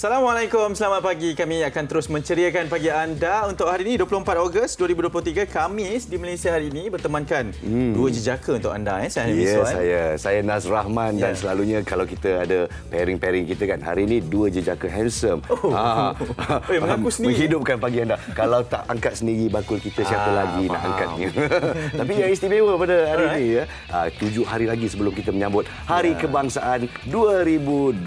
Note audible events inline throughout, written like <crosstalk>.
Assalamualaikum, selamat pagi. Kami akan terus menceriakan pagi anda untuk hari ini 24 Ogos 2023 Kamis di Malaysia hari ini bertemankan hmm. dua jejaka untuk anda eh saya Hamid yeah, Suan. saya. Saya Naz Rahman yeah. dan ya. selalunya kalau kita ada pairing-pairing kita kan hari ini dua jejaka handsome. Oh. Ha. Ah. Oh, <laughs> ya, mengaku sendiri. Menghidupkan pagi anda. Kalau tak angkat sendiri bakul kita siapa ah, lagi faham. nak angkatnya. <laughs> Tapi yang istimewa pada hari ini ya. Ah, tujuh hari lagi sebelum kita menyambut Hari yeah. Kebangsaan 2023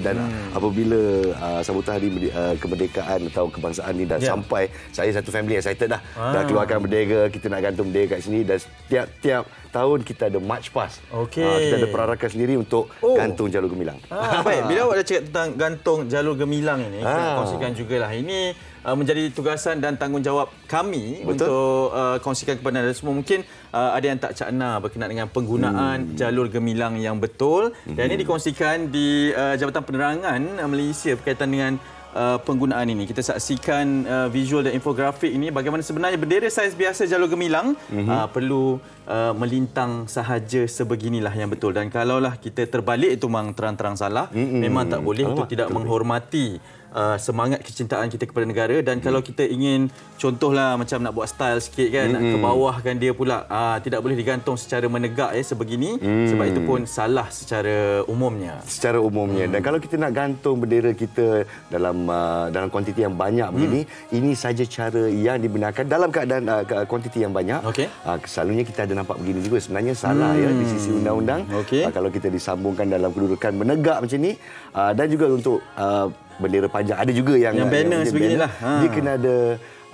dan hmm apabila uh, sambutan hari uh, kemerdekaan atau kebangsaan ni dah yeah. sampai saya satu family excited dah ah. dah keluarkan bendera kita nak gantung bendera kat sini dan tiap-tiap tahun kita ada march pass okay. uh, ah, kita ada perarakan sendiri untuk oh. gantung jalur gemilang ah, baik bila awak dah cakap tentang gantung jalur gemilang ini ah. kongsikan jugalah ini Uh, menjadi tugasan dan tanggungjawab kami Betul. untuk uh, kongsikan kepada anda semua mungkin Uh, ada yang tak cakna berkenaan dengan penggunaan hmm. jalur gemilang yang betul dan ini hmm. dikongsikan di uh, Jabatan Penerangan Malaysia berkaitan dengan uh, penggunaan ini. Kita saksikan uh, visual dan infografik ini bagaimana sebenarnya bendera saiz biasa jalur gemilang hmm. uh, perlu uh, melintang sahaja sebeginilah yang betul dan kalaulah kita terbalik itu memang terang-terang salah hmm. memang tak boleh untuk itu lah. tidak terbalik. menghormati Uh, semangat kecintaan kita kepada negara dan mm. kalau hmm. kita ingin contohlah macam nak buat style sikit kan hmm nak kebawahkan dia pula uh, tidak boleh digantung secara menegak ya eh, sebegini mm. sebab itu pun salah secara umumnya secara umumnya mm. dan hmm. kalau kita nak gantung bendera kita dalam uh, dalam kuantiti yang banyak mm. begini ini saja cara yang dibenarkan dalam keadaan uh, kuantiti yang banyak okay. uh, selalunya kita ada nampak begini juga sebenarnya salah mm. ya di sisi hmm. undang-undang okay. uh, kalau kita disambungkan dalam kedudukan menegak macam ni uh, dan juga untuk uh, bendera panjang ada juga yang yang banner sebagainya lah ha. dia kena ada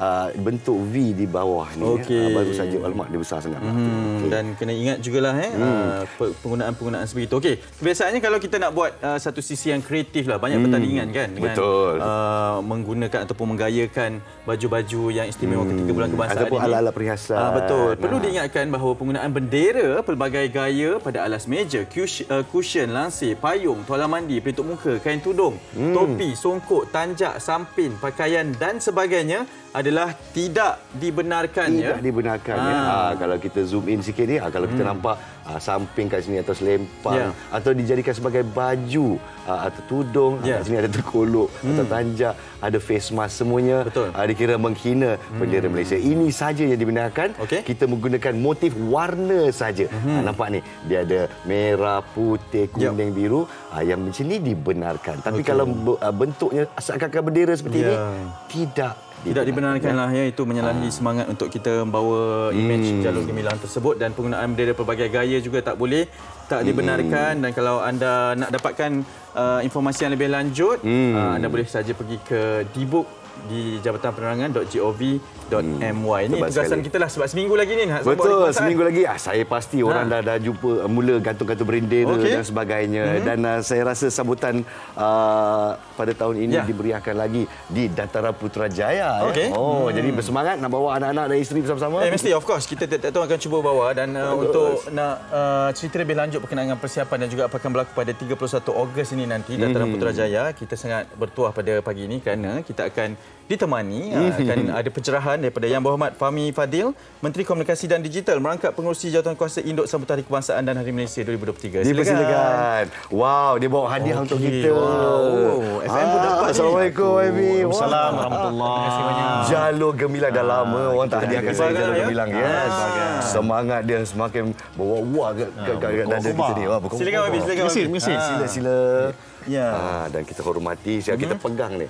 uh, bentuk V di bawah ni okay. uh, baru saja almak dia besar sangat. Hmm. Okay. Dan kena ingat jugalah eh hmm. uh, penggunaan-penggunaan itu. Okey, kebiasaannya kalau kita nak buat uh, satu sisi yang kreatif lah banyak hmm. pertandingan kan dengan Betul. Uh, menggunakan ataupun menggayakan baju-baju yang istimewa hmm. ketika bulan kebangsaan ataupun ala-ala perhiasan. Uh, betul. Perlu diingatkan bahawa penggunaan bendera pelbagai gaya pada alas meja, uh, cushion, lansir, payung, tuala mandi, pelitup muka, kain tudung, hmm. topi, songkok, tanjak, sampin, pakaian dan sebagainya adalah tidak dibenarkan tidak ya. Tidak dibenarkan ha. ya. Ha, kalau kita zoom in sikit ni, ha, kalau kita hmm. nampak ha, samping kat sini atau selempang yeah. atau dijadikan sebagai baju ha, atau tudung, yeah. ha, ya. kat sini ada terkolok hmm. atau tanjak, ada face mask semuanya, ha, dikira menghina bendera hmm. Malaysia. Ini saja yang dibenarkan. Okay. Kita menggunakan motif warna saja. Hmm. Ha, nampak ni, dia ada merah, putih, ya. kuning, yep. biru ha, yang macam ni dibenarkan. Tapi okay. kalau bentuknya asalkan bendera seperti yeah. ini, tidak tidak dibenarkan lah ya itu menyalahi ha. semangat untuk kita membawa imej hmm. jalur gemilang tersebut dan penggunaan bendera pelbagai gaya juga tak boleh tak dibenarkan hmm. dan kalau anda nak dapatkan uh, informasi yang lebih lanjut hmm. uh, anda boleh saja pergi ke dibuk di Jabatan Penerangan .gov.my hmm, ini tugasan kita lah sebab seminggu lagi ni nak Betul seminggu lagi ah saya pasti ha. orang ha. dah dah jumpa eh, mula gantung-gantung berindera okay. dan sebagainya hmm. dan uh, saya rasa sambutan uh, pada tahun ini ya. diberiakan lagi di Dataran Putrajaya okay. ya. Oh hmm. jadi bersemangat nak bawa anak-anak dan isteri bersama-sama eh, mesti of course kita tak tahu akan cuba bawa dan uh, untuk nak uh, cerita lebih lanjut berkenaan persiapan dan juga apa akan berlaku pada 31 Ogos ini nanti Dataran hmm. Putrajaya kita sangat bertuah pada pagi ini kerana kita akan ditemani akan ada pencerahan daripada Yang Berhormat Fahmi Fadil, Menteri Komunikasi dan Digital merangkap pengurusi kuasa Induk Sambutan Hari Kebangsaan dan Hari Malaysia 2023. Silakan. Dipersilakan. Wow, dia bawa hadiah okay. untuk kita. Wow. Oh, FM pun dapat. Assalamualaikum, Wahmi. Waalaikumsalam. Warahmatullahi wabarakatuh. Jalur gemilang dah lama. Ah, Orang tak hadiahkan saya jalur gemilang. Ya. Yes. Semangat dia semakin berwah-wah ke, ke, dada kita ni. Wah, silakan, Wahmi. Terima kasih. Sila, sila. Ya. Ah, dan kita hormati. Sila, kita pegang ni.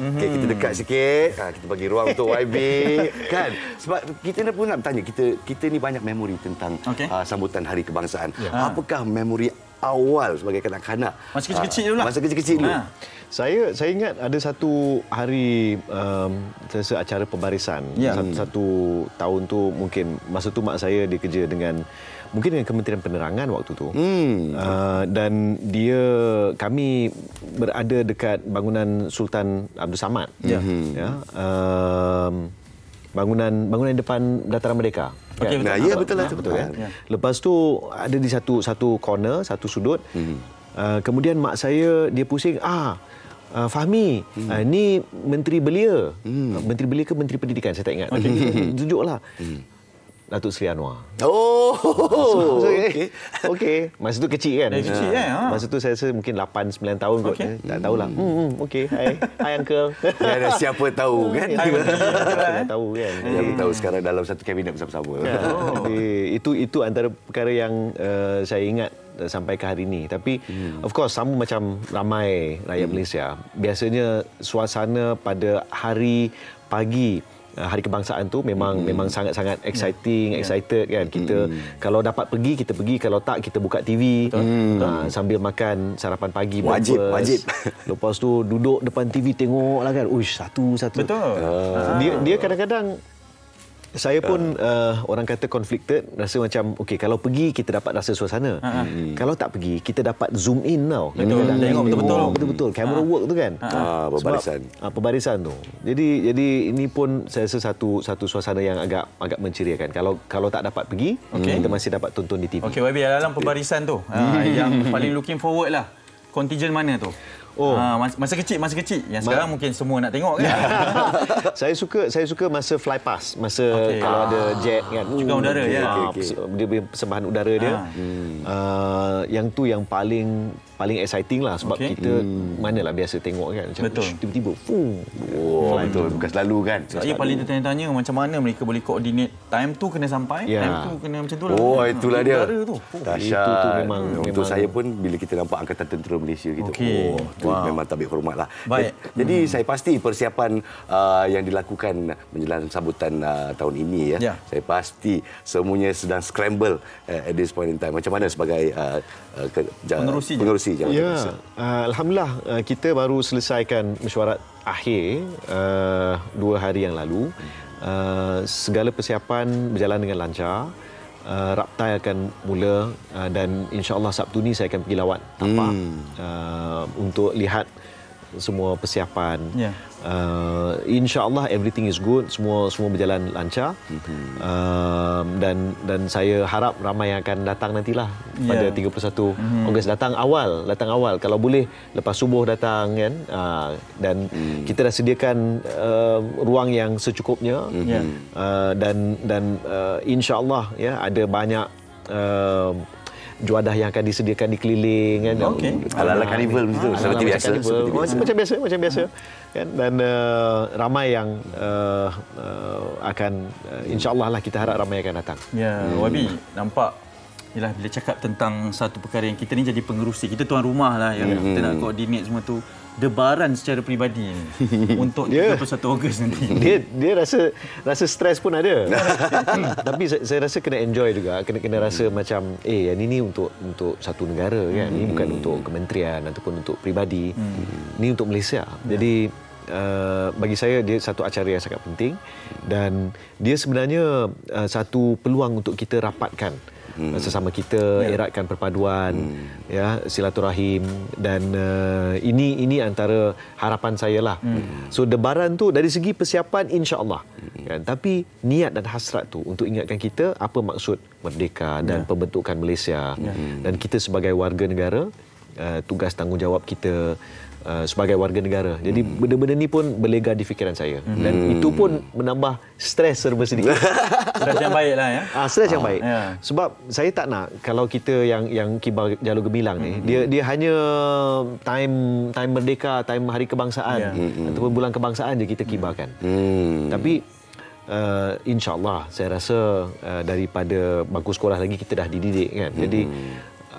Mhm. Okay, kita dekat sikit. Ha, kita bagi ruang untuk YB. <laughs> kan? Sebab kita pun nak bertanya. Kita kita ni banyak memori tentang okay. uh, ah, sambutan Hari Kebangsaan. Yeah. Ha. Apakah memori awal sebagai kanak-kanak? Masa kecil-kecil dulu lah. Masa kecil-kecil dulu. Ha. Saya saya ingat ada satu hari um, saya acara pembarisan. Yeah. Satu, hmm. satu tahun tu mungkin masa tu mak saya dia kerja dengan mungkin dengan Kementerian Penerangan waktu tu. Hmm. Uh, dan dia kami berada dekat bangunan Sultan Abdul Samad. Mm-hmm. Ya. Um, bangunan bangunan depan Dataran Merdeka. Okey kan? betul. Nah, ya betul lah ya, betul, betul ya. ya. Lepas tu ada di satu satu corner, satu sudut. Mm-hmm. Uh, kemudian mak saya dia pusing, ah Uh, Fahmi, hmm. uh, ni menteri belia. Hmm. menteri belia ke menteri pendidikan saya tak ingat. Okay. <laughs> Tunjuklah. Mhm. Datuk Sri Anwar. Oh. <laughs> Masa, okay. okay. Masa tu kecil kan? kecil kan. Ha. Masa tu saya rasa mungkin 8 9 tahun okay. kot. Eh? Tak tahulah. Hmm. hmm. hmm okay. Hi. Hi uncle. Ya, <laughs> siapa tahu kan? Hi, siapa tahu kan? Hmm. Yang tahu sekarang dalam satu kabinet bersama-sama. Ya. Oh. Okay. itu itu antara perkara yang uh, saya ingat eh, sampai ke hari ini. Tapi hmm. of course sama macam ramai rakyat hmm. Malaysia. Biasanya suasana pada hari pagi Uh, hari kebangsaan tu memang mm. memang sangat-sangat exciting yeah. excited kan kita mm. kalau dapat pergi kita pergi kalau tak kita buka TV mm. uh, sambil makan sarapan pagi wajib breakfast. wajib <laughs> lepas tu duduk depan TV tengok lah kan uish satu satu betul uh, dia dia kadang-kadang saya pun uh, orang kata conflicted rasa macam okey kalau pergi kita dapat rasa suasana ha, ha. hmm. kalau tak pergi kita dapat zoom in tau betul hmm. tengok betul betul oh, betul, -betul. Hmm. Ha. camera work tu kan ah pembarisan ah pembarisan tu jadi jadi ini pun saya rasa satu satu suasana yang agak agak menceriakan kalau kalau tak dapat pergi okay. kita masih dapat tonton di TV okey YB dalam pembarisan tu uh, yang paling looking forward lah contingent mana tu Oh. Ha, ah, masa, masa kecil, masa kecil. Yang sekarang Ma- mungkin semua nak tengok kan. <laughs> saya suka saya suka masa fly pass. Masa okay. kalau ah. ada jet kan. Juga hmm, udara. Okay, ya. okay, okay. Dia punya persembahan udara dia. Hmm. Uh, yang tu yang paling paling exciting lah sebab okay. kita hmm. manalah biasa tengok kan macam tiba-tiba fuh oh, betul bukan selalu kan saya selalu. paling tertanya-tanya macam mana mereka boleh coordinate time tu kena sampai yeah. time tu kena macam tu lah oh itulah dia tu. tu memang untuk saya pun bila kita nampak angkatan tentera Malaysia gitu. okay. Oh, tu memang tabik hormat lah Baik. jadi hmm. saya pasti persiapan uh, yang dilakukan menjelang sambutan uh, tahun ini ya. ya saya pasti semuanya sedang scramble uh, at this point in time macam mana sebagai uh, uh, pengerusi, pengerusi ya. terpaksa. Uh, ah, Alhamdulillah uh, kita baru selesaikan mesyuarat akhir uh, dua hari yang lalu. Uh, segala persiapan berjalan dengan lancar. Uh, raptai akan mula uh, dan insyaAllah Sabtu ni saya akan pergi lawat tapak hmm. uh, untuk lihat semua persiapan. Yeah. Uh, Insya Allah everything is good, semua semua berjalan lancar mm-hmm. uh, dan dan saya harap ramai yang akan datang nantilah pada 31 ya. mm-hmm. Ogos datang awal, datang awal kalau boleh lepas subuh datang kan uh, dan mm. kita dah sediakan uh, ruang yang secukupnya mm-hmm. uh, dan dan uh, Insya Allah ya yeah, ada banyak. Uh, juadah yang akan disediakan di keliling kan. Okey. Ala-ala karnival begitu. Ah, seperti biasa. Oh, macam biasa, macam biasa. Kan? Dan uh, ramai yang uh, uh, akan uh, insyaallah lah kita harap ramai akan datang. Ya, yeah. hmm. Wabi nampak Yalah, bila cakap tentang satu perkara yang kita ni jadi pengerusi kita tuan rumah lah yang hmm kita nak koordinat semua tu debaran secara peribadi <laughs> untuk yeah. 31 Ogos nanti <laughs> dia dia rasa rasa stres pun ada hmm. tapi saya, saya rasa kena enjoy juga kena kena rasa hmm macam eh yang ini untuk untuk satu negara kan hmm ini bukan hmm. untuk kementerian ataupun untuk peribadi mm-hmm. ini untuk Malaysia yeah. jadi Uh, bagi saya dia satu acara yang sangat penting dan dia sebenarnya uh, satu peluang untuk kita rapatkan hmm. sesama kita ya. eratkan perpaduan hmm. ya silaturahim dan uh, ini ini antara harapan saya lah hmm. so debaran tu dari segi persiapan insyaallah hmm. kan tapi niat dan hasrat tu untuk ingatkan kita apa maksud merdeka dan ya. pembentukan Malaysia ya. dan kita sebagai warga negara uh, tugas tanggungjawab kita uh, sebagai warga negara. Jadi hmm. benda-benda ni pun berlegar di fikiran saya. Hmm. Dan itu pun menambah stres serba sedikit. <laughs> stres yang baik lah ya. Ah, stres yang ah, baik. Ya. Sebab saya tak nak kalau kita yang yang kibar jalur gemilang ni, hmm. dia dia hanya time time merdeka, time hari kebangsaan yeah. Hmm. ataupun hmm. bulan kebangsaan je kita kibarkan. Hmm. Tapi uh, insyaAllah saya rasa uh, daripada bangku sekolah lagi kita dah dididik kan. Jadi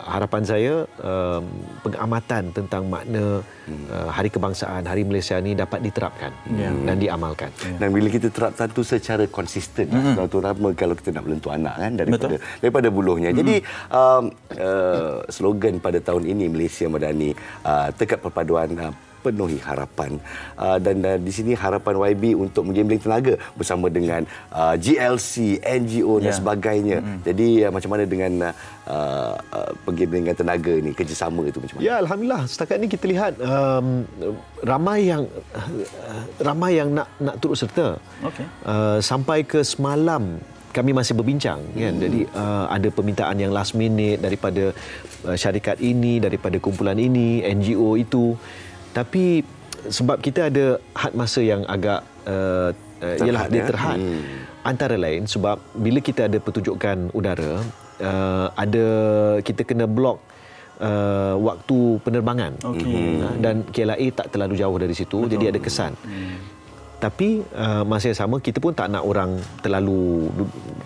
harapan saya uh, pengamatan tentang makna hmm. uh, Hari Kebangsaan Hari Malaysia ini dapat diterapkan yeah. Hmm. dan hmm. diamalkan. Yeah. Dan ya. bila kita terapkan itu secara konsisten, mm. lah, terutama kalau kita nak melentuh anak kan daripada Betul. daripada buluhnya. Mm. Jadi um, uh, slogan pada tahun ini Malaysia Madani uh, tekad perpaduan. Uh, penuhi harapan uh, dan uh, di sini harapan YB untuk menggembleng tenaga bersama dengan uh, ah, GLC, NGO dan yeah. sebagainya. Mm-hmm. Jadi uh, macam mana dengan uh, uh, penggemblengan tenaga ini kerjasama itu macam mana? Ya, alhamdulillah setakat ini kita lihat um, ramai yang uh, ramai yang nak nak turut serta. Okay. Uh, sampai ke semalam kami masih berbincang kan hmm. jadi uh, ada permintaan yang last minute daripada uh, syarikat ini daripada kumpulan ini NGO itu tapi sebab kita ada had masa yang agak uh, ialah dia ya? terhad. Hmm. Antara lain sebab bila kita ada pertunjukan udara, uh, ada kita kena blok uh, waktu penerbangan. Okay. Hmm. Ha, dan KLIA tak terlalu jauh dari situ Betul. jadi ada kesan. Hmm. Tapi uh, masa yang sama kita pun tak nak orang terlalu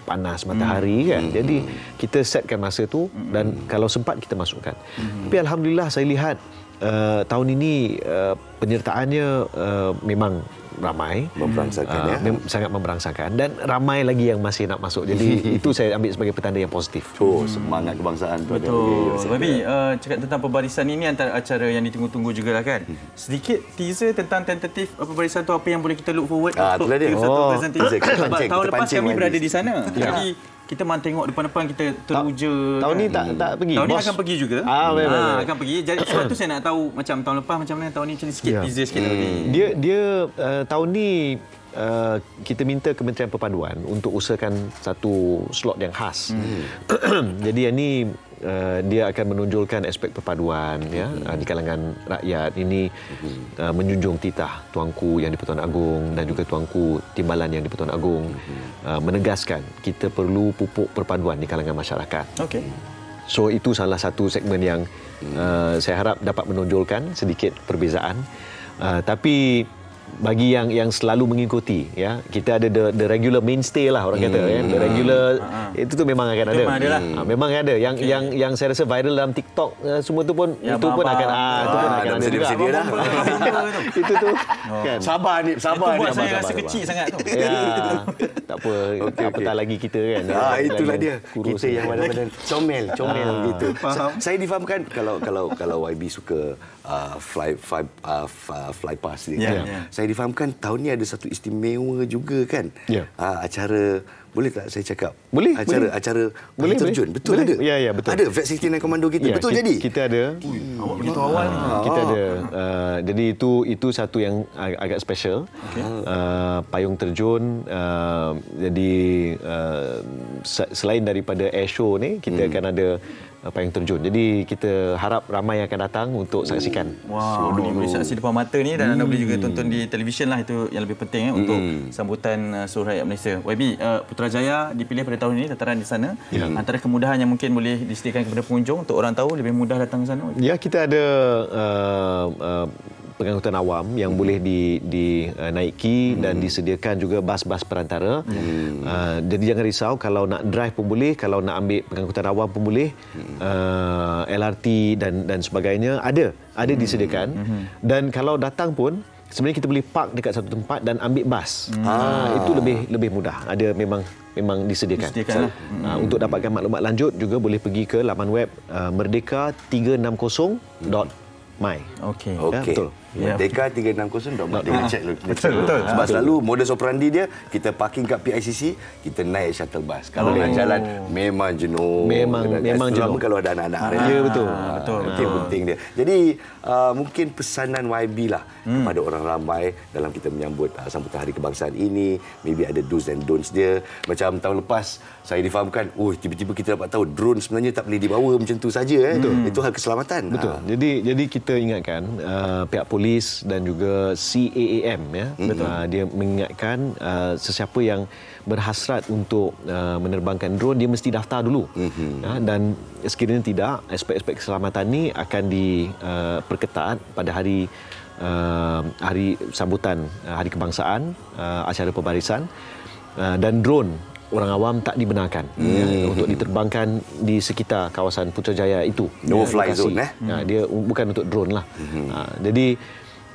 panas hmm. matahari mm. kan. Hmm. Jadi kita setkan masa tu dan hmm. kalau sempat kita masukkan. Mm. Tapi alhamdulillah saya lihat Eh, tahun ini uh, penyertaannya uh, memang ramai memberangsangkan uh, ya sangat memberangsangkan dan ramai lagi yang masih nak masuk jadi <laughs> itu saya ambil sebagai petanda yang positif tu oh, semangat kebangsaan tu betul tapi uh, cakap tentang pembarisan ini antara acara yang ditunggu-tunggu jugalah kan hmm. sedikit teaser tentang tentatif pembarisan tu apa yang boleh kita look forward uh, untuk satu oh. presentation tahun lepas kami berada di sana ya. jadi kita memang tengok depan-depan kita teruja. Tahun ni kan? tak tak pergi. Tahun ni akan pergi juga. Ah, ha, baik, baik. akan pergi. Jadi sebab tu <coughs> saya nak tahu macam tahun lepas macam mana tahun ni macam ni sikit yeah. sikit hmm. lagi. Dia dia uh, tahun ni Uh, kita minta Kementerian Perpaduan untuk usahakan satu slot yang khas. Hmm. <coughs> Jadi yang ni uh, dia akan menunjukkan aspek perpaduan ya uh, di kalangan rakyat ini uh, menjunjung titah tuanku yang di-Pertuan Agong dan juga tuanku timbalan yang di-Pertuan Agong uh, menegaskan kita perlu pupuk perpaduan di kalangan masyarakat. Okey. So itu salah satu segmen yang uh, saya harap dapat menonjolkan sedikit perbezaan. Uh, tapi bagi yang yang selalu mengikuti ya kita ada the, the regular mainstay lah orang hmm. kata ya the hmm. regular hmm. itu tu memang akan ada memang ada lah hmm. Ah, memang ada yang okay. yang yang saya rasa viral dalam TikTok eh, semua tu pun ya, itu pun akan ah itu pun akan ada juga dia dah <laughs> itu tu <laughs> oh. kan sabar ni sabar ni saya rasa kecil sangat tu <laughs> ya. ya tak apa apatah lagi kita kan ah itulah dia kita kan. yang mana-mana comel comel gitu saya difahamkan kalau kalau kalau YB suka Uh, fly fly uh, fly pass ni kan. yeah, kan. Yeah. Saya difahamkan tahun ni ada satu istimewa juga kan. Yeah. Uh, acara boleh tak saya cakap? Boleh. Acara boleh. acara boleh, terjun. Boleh. Betul boleh. ada. Ya ya betul. Ada Vet 69 Komando kita. Ya, betul ki- jadi. Kita ada. Awak begitu awal. Ha, kita ada. Uh, jadi itu itu satu yang agak special. Okay. Uh, payung terjun uh, jadi uh, selain daripada air show ni kita hmm. akan ada payung terjun. Jadi kita harap ramai yang akan datang untuk saksikan. Wah, wow, boleh boleh saksi depan mata ni dan hmm. anda boleh juga hmm. tonton di televisyen lah itu yang lebih penting ya, hmm. untuk sambutan uh, eh, Suruh Rakyat Malaysia. YB, uh, Putrajaya dipilih pada tahun ini tataran di sana. Hmm. Antara kemudahan yang mungkin boleh disediakan kepada pengunjung untuk orang tahu lebih mudah datang ke sana. YB. Ya, kita ada uh, uh, pengangkutan awam yang hmm. boleh dinaiki di, uh, hmm. dan disediakan juga bas-bas perantara. Hmm. Uh, jadi jangan risau kalau nak drive pun boleh, kalau nak ambil pengangkutan awam pun boleh, hmm. uh, LRT dan dan sebagainya ada, ada hmm. disediakan. Hmm. Dan kalau datang pun sebenarnya kita boleh park dekat satu tempat dan ambil bas. Hmm. Ah. Ah, itu lebih lebih mudah. Ada memang memang disediakan. disediakan. Lah. So, hmm. uh, untuk dapatkan maklumat lanjut juga boleh pergi ke laman web uh, merdeka360.my. Okey. Okay. Ya, betul. Ya. Merdeka 360 dot Dengan check lagi. Betul, betul. Sebab betul. selalu modus operandi dia, kita parking kat PICC, kita naik shuttle bus. Kalau oh. nak jalan, memang jenuh. Memang, kena, memang jenuh. kalau ada anak-anak. Ah, ya, betul. Ah, betul. Itu ah. penting dia. Jadi, uh, mungkin pesanan YB lah hmm. kepada orang ramai dalam kita menyambut uh, sambutan hari kebangsaan ini. Maybe ada do's and don'ts dia. Macam tahun lepas, saya difahamkan oh tiba-tiba kita dapat tahu drone sebenarnya tak boleh dibawa macam tu saja eh betul. Hmm. itu hal keselamatan betul ha. jadi jadi kita ingatkan uh, pihak polis dan juga CAAM ya hmm. betul uh, dia mengingatkan uh, sesiapa yang berhasrat untuk uh, menerbangkan drone dia mesti daftar dulu mm-hmm. uh, dan sekiranya tidak aspek-aspek keselamatan ini akan diperketat uh, pada hari uh, hari sambutan uh, hari kebangsaan uh, acara pembarisan uh, dan drone orang awam tak dibenarkan ya, hmm. ya, untuk diterbangkan di sekitar kawasan Putrajaya itu. No ya, fly zone eh. Ya, dia bukan untuk drone lah. Hmm. Ha, jadi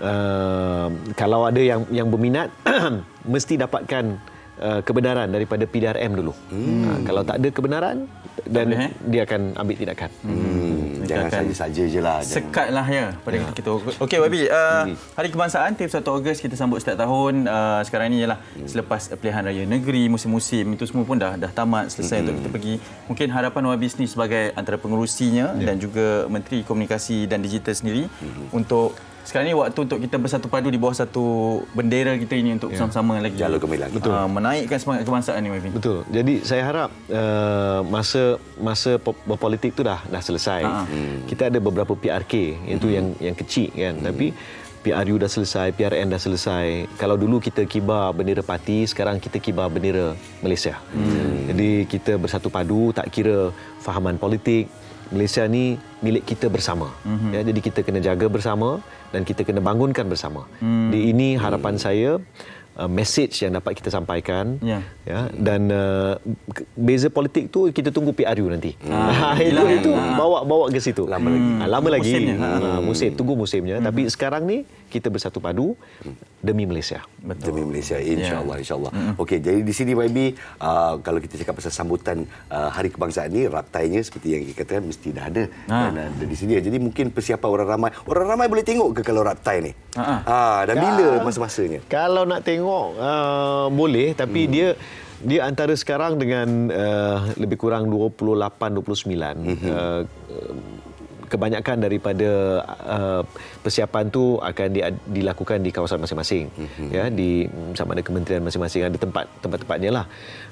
uh, kalau ada yang yang berminat <clears throat> mesti dapatkan uh, kebenaran daripada PDRM dulu. Hmm. Ha, kalau tak ada kebenaran dan eh? dia akan ambil tindakan. Hmm jangan saja-saja je lah. Sekat lah ya pada ya. kita. Okey, Wabi. Uh, hari Kebangsaan, Tiff 1 Ogos, kita sambut setiap tahun. Uh, sekarang ni ialah hmm. selepas pilihan raya negeri, musim-musim. Itu semua pun dah dah tamat, selesai hmm. untuk kita hmm. pergi. Mungkin harapan Wabi sendiri sebagai antara pengurusinya ya. dan juga Menteri Komunikasi dan Digital sendiri hmm. untuk sekarang ni waktu untuk kita bersatu padu di bawah satu bendera kita ini untuk ya. bersama-sama ya. lagi jalur kemilan, Betul. Uh, menaikkan semangat kebangsaan ini, Mavin. Betul. Jadi saya harap uh, masa masa berpolitik tu dah dah selesai. Ah. Hmm. Kita ada beberapa PRK itu hmm. yang yang kecil kan hmm. tapi PRU dah selesai, PRN dah selesai. Kalau dulu kita kibar bendera parti, sekarang kita kibar bendera Malaysia. Hmm. Jadi kita bersatu padu tak kira fahaman politik Malaysia ni milik kita bersama. Hmm. Ya, jadi kita kena jaga bersama dan kita kena bangunkan bersama. Hmm. Di ini harapan hmm. saya uh, message yang dapat kita sampaikan ya. ya dan uh, beza politik tu kita tunggu PRU nanti. Hmm. <laughs> Ah, itu itu bawa-bawa ke situ. Lama lagi. Hmm. Ah, ha, lama tunggu lagi. ha. Ah, musim tunggu musimnya hmm. tapi sekarang ni kita bersatu padu demi Malaysia. Betul. Demi Malaysia insya-Allah yeah. insya-Allah. Mm. Okey jadi di sini YB uh, kalau kita cakap pasal sambutan uh, Hari Kebangsaan ini raktainya seperti yang kita katakan mesti dah ada ha. dan uh, ada di sini. Jadi mungkin persiapan orang ramai orang ramai boleh tengok ke kalau raktai ni. Ha. Ha. ha dan bila masa-masanya? Kalau nak tengok uh, boleh tapi mm. dia dia antara sekarang dengan uh, lebih kurang 28 29 mm-hmm. uh, kebanyakan daripada uh, persiapan tu akan di, dilakukan di kawasan masing-masing mm-hmm. ya di mm, sama ada kementerian masing-masing ada tempat tempat-tempatnya lah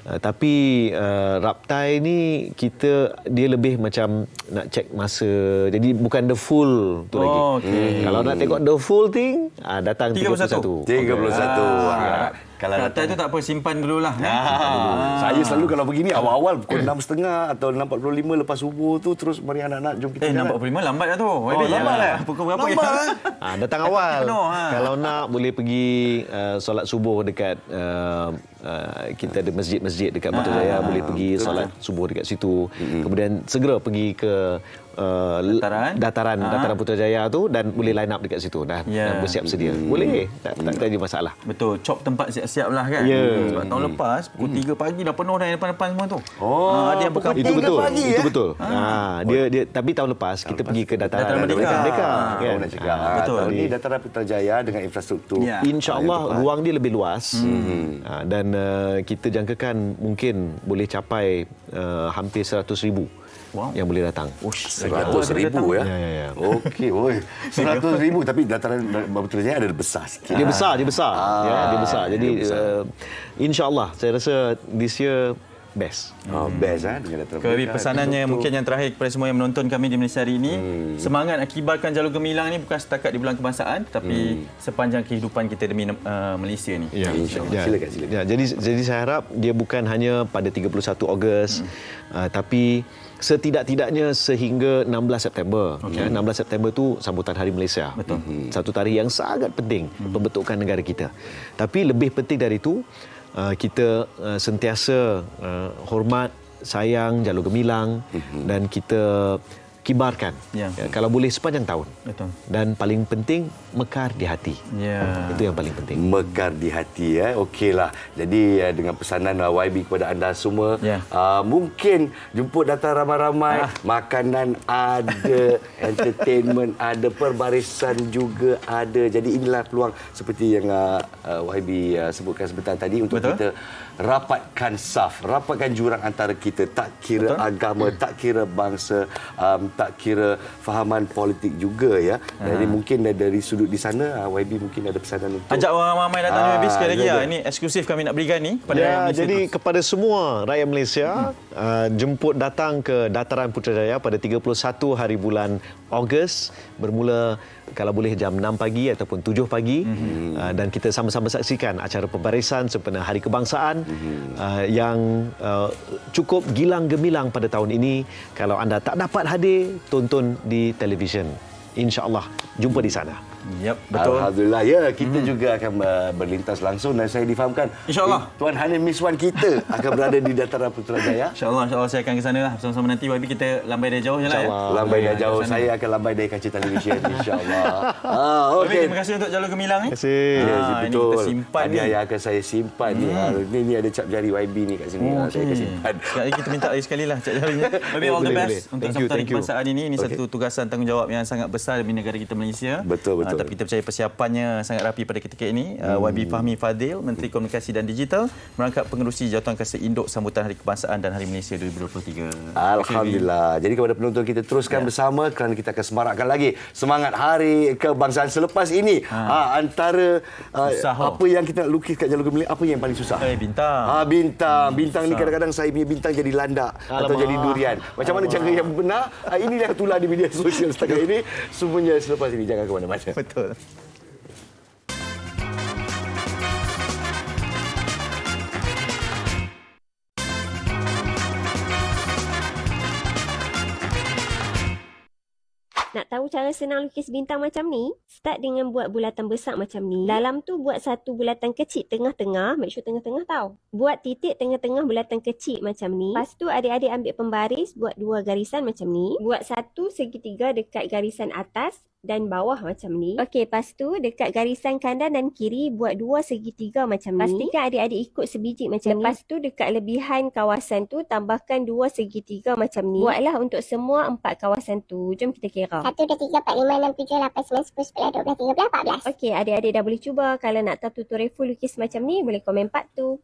uh, tapi uh, raptai ni kita dia lebih macam nak cek masa jadi bukan the full tu oh, lagi okay. hmm. kalau nak tengok the full thing uh, datang 31 31 okay. Ah. ah kalau kat atas tu tak apa simpan ah, ya. dulu lah ah. saya selalu kalau begini awal-awal pukul eh. enam setengah atau enam empat puluh lima lepas subuh tu terus mari anak-anak jom kita eh enam empat puluh lima lambat lah tu oh, lambat lah pukul berapa lambat ya? lah ha, <laughs> datang awal penuh, ha. kalau nak boleh pergi uh, solat subuh dekat uh, uh, kita ada masjid-masjid dekat Batu ah, Jaya ha, boleh pergi solat subuh dekat situ hmm kemudian segera pergi ke Uh, dataran dataran, ha? dataran Putrajaya tu dan boleh line up dekat situ dah, yeah. dah ya. bersiap sedia. Hmm. Boleh. Tak, tak, tak ada masalah. Betul. cop tempat siap-siap lah kan. Yeah. Sebab hmm. tahun lepas pukul hmm. 3 pagi dah penuh dah yang depan-depan semua tu. Oh, ha, ada yang pukul 3 itu betul. Pagi, itu ya? betul. Ha. ha. dia dia tapi tahun lepas kita pergi ke dataran, dataran Merdeka. Merdeka. Merdeka. Ha. Betul. ni dataran Putrajaya dengan infrastruktur. Ya. insyaallah ruang dia lebih luas. Hmm. dan eh, kita jangkakan mungkin boleh capai uh, hampir 100,000 wow. yang boleh datang. Oh, 100 ribu ya. Ya, ya, ya? Okey, oi. 100 <laughs> ribu tapi dataran Batu Terjaya ada besar sikit. Dia besar, dia besar. Ah. Ya, dia besar. Jadi uh, insya-Allah saya rasa this year best. Oh, best hmm. eh. Kami pesanannya itu, mungkin yang terakhir kepada semua yang menonton kami di Malaysia hari ini, hmm. semangat akibatkan jalur gemilang ini bukan setakat di bulan kebangsaan tapi hmm. sepanjang kehidupan kita demi uh, Malaysia ni. Ya, insya-Allah. Ya. Silakan, silakan. Ya, jadi jadi saya harap dia bukan hanya pada 31 Ogos hmm. uh, tapi setidak-tidaknya sehingga 16 September. Okay. Ya, 16 September itu sambutan Hari Malaysia. Mm-hmm. Satu tarikh yang sangat penting mm-hmm. pembentukan negara kita. Tapi lebih penting dari itu, uh, kita uh, sentiasa uh, hormat, sayang, jalur gemilang mm-hmm. dan kita kibarkan ya. Ya, kalau boleh sepanjang tahun Betul. dan paling penting mekar di hati ya. itu yang paling penting mekar di hati ya okeylah jadi ya, dengan pesanan lah, YB kepada anda semua ya. uh, mungkin jemput datang ramai-ramai ah. makanan ada <laughs> entertainment ada perbarisan juga ada jadi inilah peluang seperti yang uh, uh YB uh, sebutkan sebentar tadi untuk Betul. kita rapatkan saf, rapatkan jurang antara kita. Tak kira Betul? agama, hmm. tak kira bangsa, um, tak kira fahaman politik juga ya. Hmm. Jadi mungkin dari sudut di sana ah, YB mungkin ada pesanan untuk ajak orang ramai datang ha, ah, YB sekali lagi. Ya, ah. ya, ini eksklusif kami nak berikan ini. kepada ya, jadi terus. kepada semua rakyat Malaysia hmm. uh, jemput datang ke dataran Putrajaya pada 31 hari bulan Ogos bermula kalau boleh jam 6 pagi ataupun 7 pagi mm-hmm. uh, dan kita sama-sama saksikan acara pembarisan sempena Hari Kebangsaan mm-hmm. uh, yang uh, cukup gilang gemilang pada tahun ini kalau anda tak dapat hadir tonton di televisyen insyaallah jumpa di sana Yep, betul. Alhamdulillah ya, kita hmm. juga akan uh, berlintas langsung dan saya difahamkan insyaallah tuan Hanif Miswan kita akan berada di Dataran Putrajaya. Insyaallah insyaallah saya akan ke sana lah sama-sama nanti bagi kita lambai dari jauh jelah. Ya. Lambai dari jauh saya akan lambai dari kaca Malaysia. <laughs> insyaallah. ah, okay. Terima kasih untuk jalur gemilang ni. Terima kasih. Ah, ya, betul. Ini kita simpan Hadiah ni. yang akan saya simpan hmm. ni. Ah, ha, ni. ni ada cap jari YB ni kat sini. Okay. Ah, ha, saya akan simpan. Sekali kita minta lagi sekali lah cap jarinya. <laughs> Maybe all the best untuk sampai kebangsaan ini. Ini satu tugasan tanggungjawab yang sangat besar demi negara kita Malaysia. Betul, betul. Betul. Tapi kita percaya persiapannya sangat rapi pada ketika ini. Uh, hmm. YB Fahmi Fadil, Menteri Komunikasi dan Digital, merangkap pengerusi Jawatan Kasa Induk Sambutan Hari Kebangsaan dan Hari Malaysia 2023. Alhamdulillah. Jadi kepada penonton kita teruskan ya. bersama kerana kita akan semarakkan lagi semangat Hari Kebangsaan selepas ini. Ha. Ha, antara uh, apa yang kita lukis kat Jalur Gemilang, apa yang paling susah? Eh, bintang. Ha, bintang. Hmm, bintang susah. ni kadang-kadang saya punya bintang jadi landak Alamak. atau jadi durian. Macam Alamak. mana cara yang benar? Ha, inilah tular di media sosial setakat <laughs> ini. Semuanya selepas ini. Jangan ke mana-mana betul. Nak tahu cara senang lukis bintang macam ni? Start dengan buat bulatan besar macam ni. Dalam tu buat satu bulatan kecil tengah-tengah. Make sure tengah-tengah tau. Buat titik tengah-tengah bulatan kecil macam ni. Lepas tu adik-adik ambil pembaris buat dua garisan macam ni. Buat satu segitiga dekat garisan atas dan bawah macam ni. Okey, lepas tu dekat garisan kanan dan kiri buat dua segitiga macam Pastikan ni. Pastikan adik-adik ikut sebiji macam lepas ni. Lepas tu dekat lebihan kawasan tu tambahkan dua segitiga macam ni. Buatlah untuk semua empat kawasan tu. Jom kita kira. 1, 2, 3, 4, 5, 6, 7, 8, 9, 10, 11, 12, 13, 14. Okey, adik-adik dah boleh cuba. Kalau nak tahu tutorial full lukis macam ni, boleh komen part tu.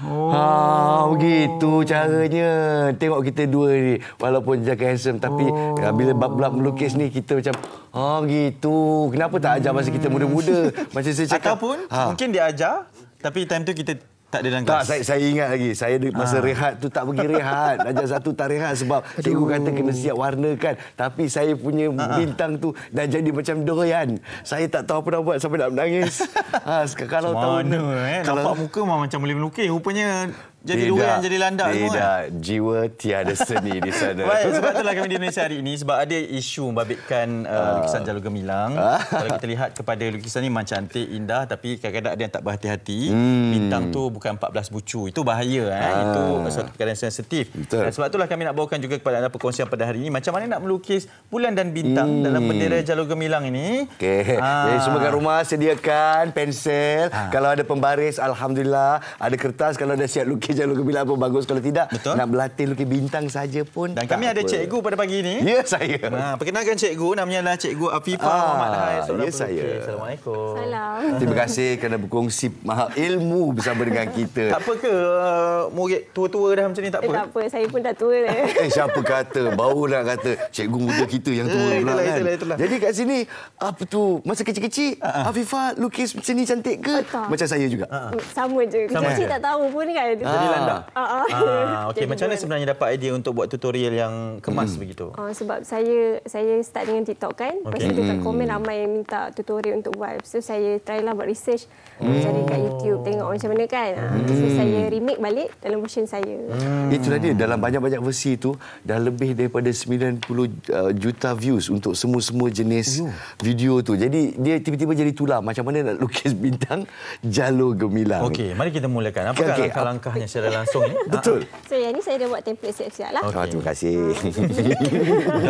Ha, oh. Ha, begitu caranya. Tengok kita dua ni. Walaupun jaga handsome tapi oh. ya, bila bab bab melukis ni kita macam ha gitu. Kenapa tak ajar masa kita muda-muda? <laughs> macam saya cakap. Ataupun ha. mungkin dia ajar tapi time tu kita tak ada dalam kelas. Tak, saya, saya ingat lagi. Saya masa ha. rehat tu tak pergi rehat. Darjah satu tak rehat sebab Aduh. cikgu kata kena siap kan. Tapi saya punya ha bintang tu dah jadi macam Dorian. Saya tak tahu apa nak buat sampai nak menangis. ha, <laughs> kalau Mana, tahu. Mana eh? Kalau... Nampak muka memang macam boleh melukis. Rupanya jadi dua yang jadi landak tidak, semua. Tidak, eh? jiwa tiada seni di sana. <laughs> Baik, sebab itulah kami di Indonesia hari ini. Sebab ada isu membabitkan uh, ah. lukisan Jalur Gemilang. Ah. Kalau kita lihat kepada lukisan ini, memang cantik, indah. Tapi kadang-kadang ada yang tak berhati-hati. Hmm. Bintang tu bukan 14 bucu. Itu bahaya. Eh? Ah. Itu satu perkara yang sensitif. Dan sebab itulah kami nak bawakan juga kepada anda perkongsian pada hari ini. Macam mana nak melukis bulan dan bintang hmm. dalam bendera Jalur Gemilang ini. Okay. Jadi eh, semua kat rumah sediakan pensel. Ha. Kalau ada pembaris, Alhamdulillah. Ada kertas kalau ada siap lukis lukis <laughs> jangan lukis bila pun bagus kalau tidak Betul. nak berlatih lukis bintang saja pun dan kami ada apa. cikgu pada pagi ini ya saya Nah, perkenalkan cikgu namanya adalah cikgu Afifah ah, Muhammad Hai ya pelukis. saya assalamualaikum salam terima kasih kerana berkongsi mahal ilmu bersama dengan kita tak apa ke uh, murid tua-tua dah macam ni tak eh, apa eh, tak apa saya pun dah tua dah eh siapa kata baru nak kata cikgu muda kita yang tua eh, itulah, pula kan. itulah, itulah. jadi kat sini apa tu masa kecil-kecil uh-huh. Ah, ah. Afifah lukis macam ni cantik ke Betul. macam saya juga uh-huh. sama je sama kecil tak tahu pun kan ha. Ah, ah. ah <laughs> okay. macam mana sebenarnya dapat idea untuk buat tutorial yang kemas hmm. begitu? Uh, sebab saya saya start dengan TikTok kan. Okay. Pasal dekat hmm. komen ramai yang minta tutorial untuk buat. So saya try lah buat research. Hmm. Cari kat YouTube tengok macam mana kan. Hmm. So saya remake balik dalam version saya. Hmm. Itulah dia dalam banyak-banyak versi itu dah lebih daripada 90 uh, juta views untuk semua-semua jenis Ayuh. video tu. Jadi dia tiba-tiba jadi tular macam mana nak lukis <laughs> bintang jalur gemilang. Okey, mari kita mulakan. Apakah okay. langkah-langkahnya secara langsung ni. Eh? <laughs> Betul. Ah. So yang ni saya dah buat template siap-siap lah. Okay. Terima kasih.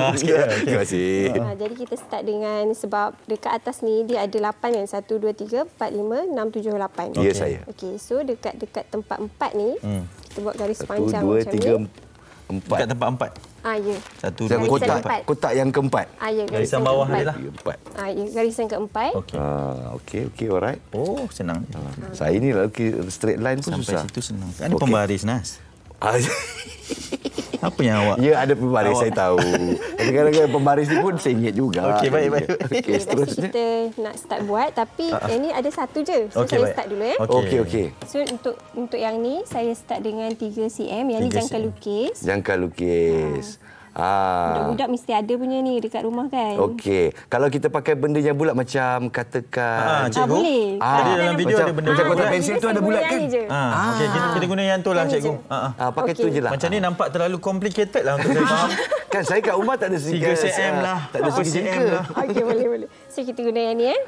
Ah, <laughs> terima kasih. Ha, jadi kita start dengan sebab dekat atas ni dia ada 8 yang 1, 2, 3, 4, 5, 6, 7, 8. Ya okay. saya. Okay. So dekat dekat tempat 4 ni hmm. kita buat garis 1, panjang 2, macam 3, ni. 1, 2, 3, 4 empat. Dekat tempat empat? Ah, ya. Satu, dua, kotak, empat. kotak yang keempat? Ah, ya. Garisan, garisan bawah dia lah. Empat. Ah, ya. Garisan keempat. Okey, ah, okay, okey, alright. Oh, senang. Ah. Saya ni lah, straight line pun Sampai susah. Sampai situ senang. Kan okay. pembaris, Nas. Ah, <laughs> Apa yang awak? Ya ada pembaris saya tahu. Tapi kadang-kadang pembaris ni pun saya ingat juga. Okey baik baik. <laughs> Okey seterusnya. Kita nak start buat tapi uh-uh. Ah, yang ah. ni ada satu je. So okay, saya baik. start dulu ya. Okey okey. So untuk untuk yang ni saya start dengan 3 cm. Yang 3 ni jangka lukis. Jangka lukis. Ha. Ah. Budak-budak mesti ada punya ni dekat rumah kan. Okey. Kalau kita pakai benda yang bulat macam katakan. Ha, cikgu. Ah, boleh. Ha. Ada dalam video macam, ada benda. Macam kotak pensil tu ada bulat kan? Ha. Okey, kita, kita guna yang tu lah cikgu. Ha. Ha, pakai okay. tu je lah. Macam ni nampak terlalu complicated lah untuk saya <laughs> faham. kan saya kat rumah tak ada sikir. 3 cm lah. Tak ada lah. lah. Okey, boleh, boleh. So, kita guna yang ni eh.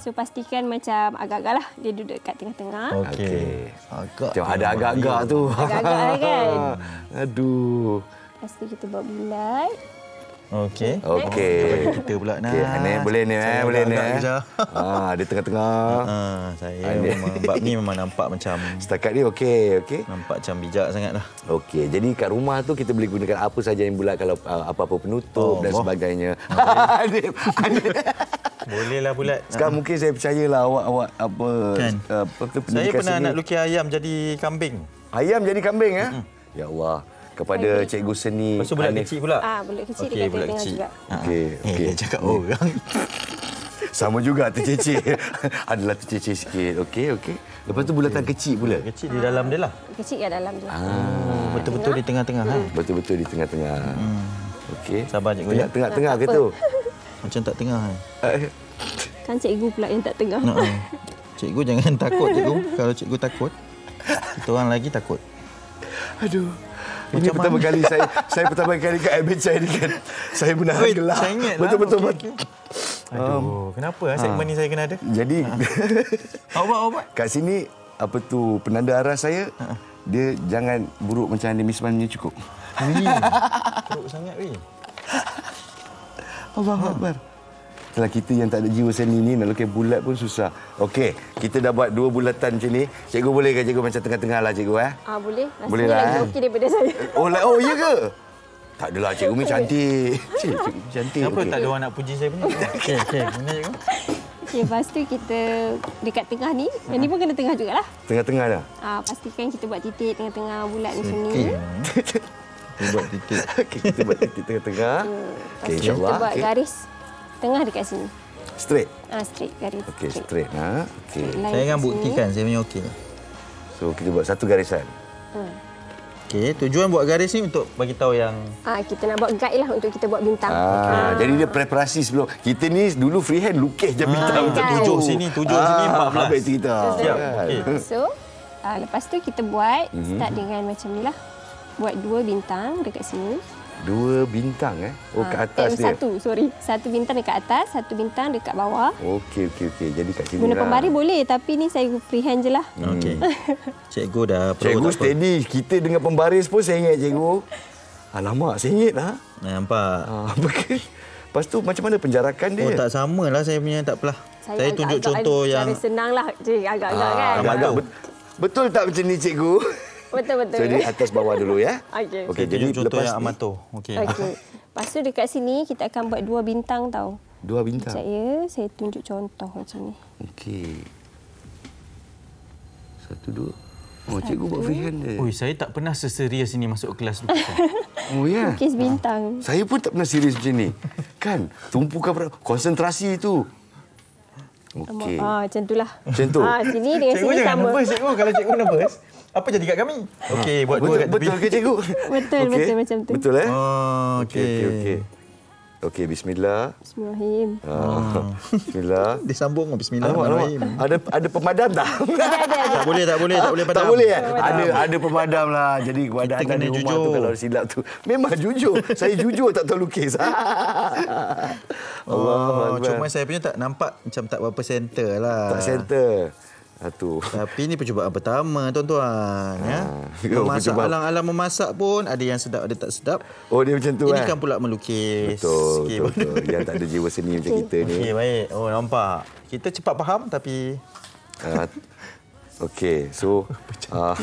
So pastikan macam agak-agak lah dia duduk kat tengah-tengah. Okey. Agak. Tengok ada agak-agak tu. Agak-agak lah kan. <laughs> Aduh. Pasti kita buat bulat. Okey. Okey. Oh, kita pula nak. Okey, Ane boleh ni eh, boleh ni. Eh. <laughs> Ah, dia tengah-tengah. Ha, saya Ane. Ah, memang bab ni memang nampak macam setakat ni okey, okey. Nampak macam bijak sangatlah. Okey. Jadi kat rumah tu kita boleh gunakan apa saja yang bulat kalau ah, apa-apa penutup oh, dan boh. sebagainya. Ane. <laughs> Ane. boleh lah bulat. Sekarang mungkin saya percayalah awak awak apa kan. apa tu Saya pernah sini. nak lukis ayam jadi kambing. Ayam jadi kambing eh? Ya Allah kepada okay. cikgu seni. Masuk budak Hanif. kecil pula. Ah, budak kecil okay, dekat budak kecil. juga. Ah. Okey, eh, okey. Hey, cakap orang. <laughs> Sama juga tercecik. <laughs> Adalah tercecik sikit. Okey, okey. Lepas tu bulatan kecil pula. Kecil di dalam dia lah. Kecil yang dalam dia. Ah, hmm, betul-betul di tengah-tengah. Ha? Betul-betul di tengah-tengah. Hmm. Okey. Sabar cikgu. Tengah, ya. tengah-tengah ke tu? <laughs> Macam tak tengah. Kan, kan cikgu pula yang tak tengah. No, Cikgu jangan takut cikgu. Kalau cikgu takut, kita orang lagi takut. Aduh. Ini macam pertama mana? kali saya saya pertama kali kat Abbey saya ni kan. Saya benar-benar. Wait, gelap. Saya ingat lah. betul betul. Okay, okay. Aduh, um, kenapa ha. segmen ni saya kena ada? Jadi ha. obat obat. Kat sini apa tu penanda arah saya? Ha. Dia jangan buruk macam ni Miss Man cukup. Ini. <laughs> Teruk sangat weh. Allahuakbar. Ha. Kalau kita yang tak ada jiwa seni ni, nak lukis bulat pun susah. Okey, kita dah buat dua bulatan macam ni. Cikgu boleh ke cikgu macam tengah-tengah lah cikgu? Eh? Ah, boleh. Boleh lah. Eh? Okey daripada saya. Oh, like, lah, oh iya ke? Tak adalah cikgu ni cantik. <laughs> Cikgu cantik. Kenapa okay. tak ada orang nak puji saya punya? <laughs> Okey, okey. Mana cikgu? Okay, lepas tu kita dekat tengah ni. Ha. Yang ni pun kena tengah juga lah. Tengah-tengah dah? Ah, pastikan kita buat titik tengah-tengah bulat ni sini. Okay. Kita buat <laughs> titik. Okay, kita buat titik tengah-tengah. Okey, okay, insyaAllah. Kita buat okay. garis. Tengah dekat sini. Straight. Ah straight garis. Okey straight nah. Okey. Saya akan buktikan saya punya okey. So kita buat satu garisan. Hmm. Okey, tujuan buat garis ni untuk bagi tahu yang ah kita nak buat guide lah untuk kita buat bintang. Ah, okay. Ah. jadi dia preparasi sebelum. Kita ni dulu freehand lukis je ah, bintang untuk ah, tujuh sini, tujuh ah, sini 14 habis kita. Kan? Okey. So, ah, lepas tu kita buat mhm. start dengan macam ni lah. Buat dua bintang dekat sini. Dua bintang eh. Oh ha, ah, kat atas eh, dia. Satu, sorry. Satu bintang dekat atas, satu bintang dekat bawah. Okey okey okey. Jadi kat sini. Guna lah. pembaris boleh tapi ni saya freehand je lah. Hmm. Okey. <laughs> cikgu dah perlu Cikgu steady. Apa? Kita dengan pembaris pun sengit cikgu. Alamak, sengitlah. Ha? lah. Nampak. Ha, apa ke? Lepas tu macam mana penjarakan dia? Oh tak lah, saya punya tak pelah. Saya, saya agak, tunjuk agak, contoh agak yang senang lah, cik agak-agak ah, kan. Agak, betul tak macam ni cikgu? Betul betul. Jadi atas bawah dulu ya. <laughs> Okey. Okey jadi contoh lepas yang ni. amatur. Okey. Okey. <laughs> Lepas tu dekat sini kita akan buat dua bintang tau. Dua bintang. Sekejap ya, saya tunjuk contoh macam ni. Okey. Satu dua. Oh, cikgu buat freehand dia. Oi, saya tak pernah seserius ini masuk kelas dulu. <laughs> oh, ya. Kes bintang. Ha. Saya pun tak pernah serius macam ni. kan, tumpukan konsentrasi itu. Okey. Ah, macam itulah. Macam tu. Ah, sini dengan cikgu sini sama. Cikgu jangan nervous, cikgu. Kalau cikgu nervous, apa jadi kat kami? Ha. Okey, ha. buat dua kat tepi. Betul ke cikgu? betul, okay. betul macam tu. Betul eh? Ah, okey. Okey, okey. Okey, bismillah. Bismillahirrahmanirrahim. Ah. <laughs> bismillah. <laughs> Disambung bismillahirrahmanirrahim. Ada ada pemadam <laughs> tak? tak boleh, tak boleh, tak boleh padam. Tak boleh. Eh? Ada ada pemadam lah. Jadi keadaan dan rumah jujur. tu kalau silap tu. Memang jujur. saya jujur tak tahu lukis. Allah. Oh, cuma saya punya tak nampak macam tak berapa center lah. Tak center. Satu. Tapi ini percubaan pertama tuan-tuan. Ya. Ah, <laughs> oh, memasak alang-alang memasak pun ada yang sedap ada tak sedap. Oh dia macam tu ini kan. Eh? Ini kan pula melukis. Betul. Okay. betul, betul. <laughs> yang tak ada jiwa seni macam kita okay, ni. Okey baik. Oh nampak. Kita cepat faham tapi. Uh, Okey so. Uh,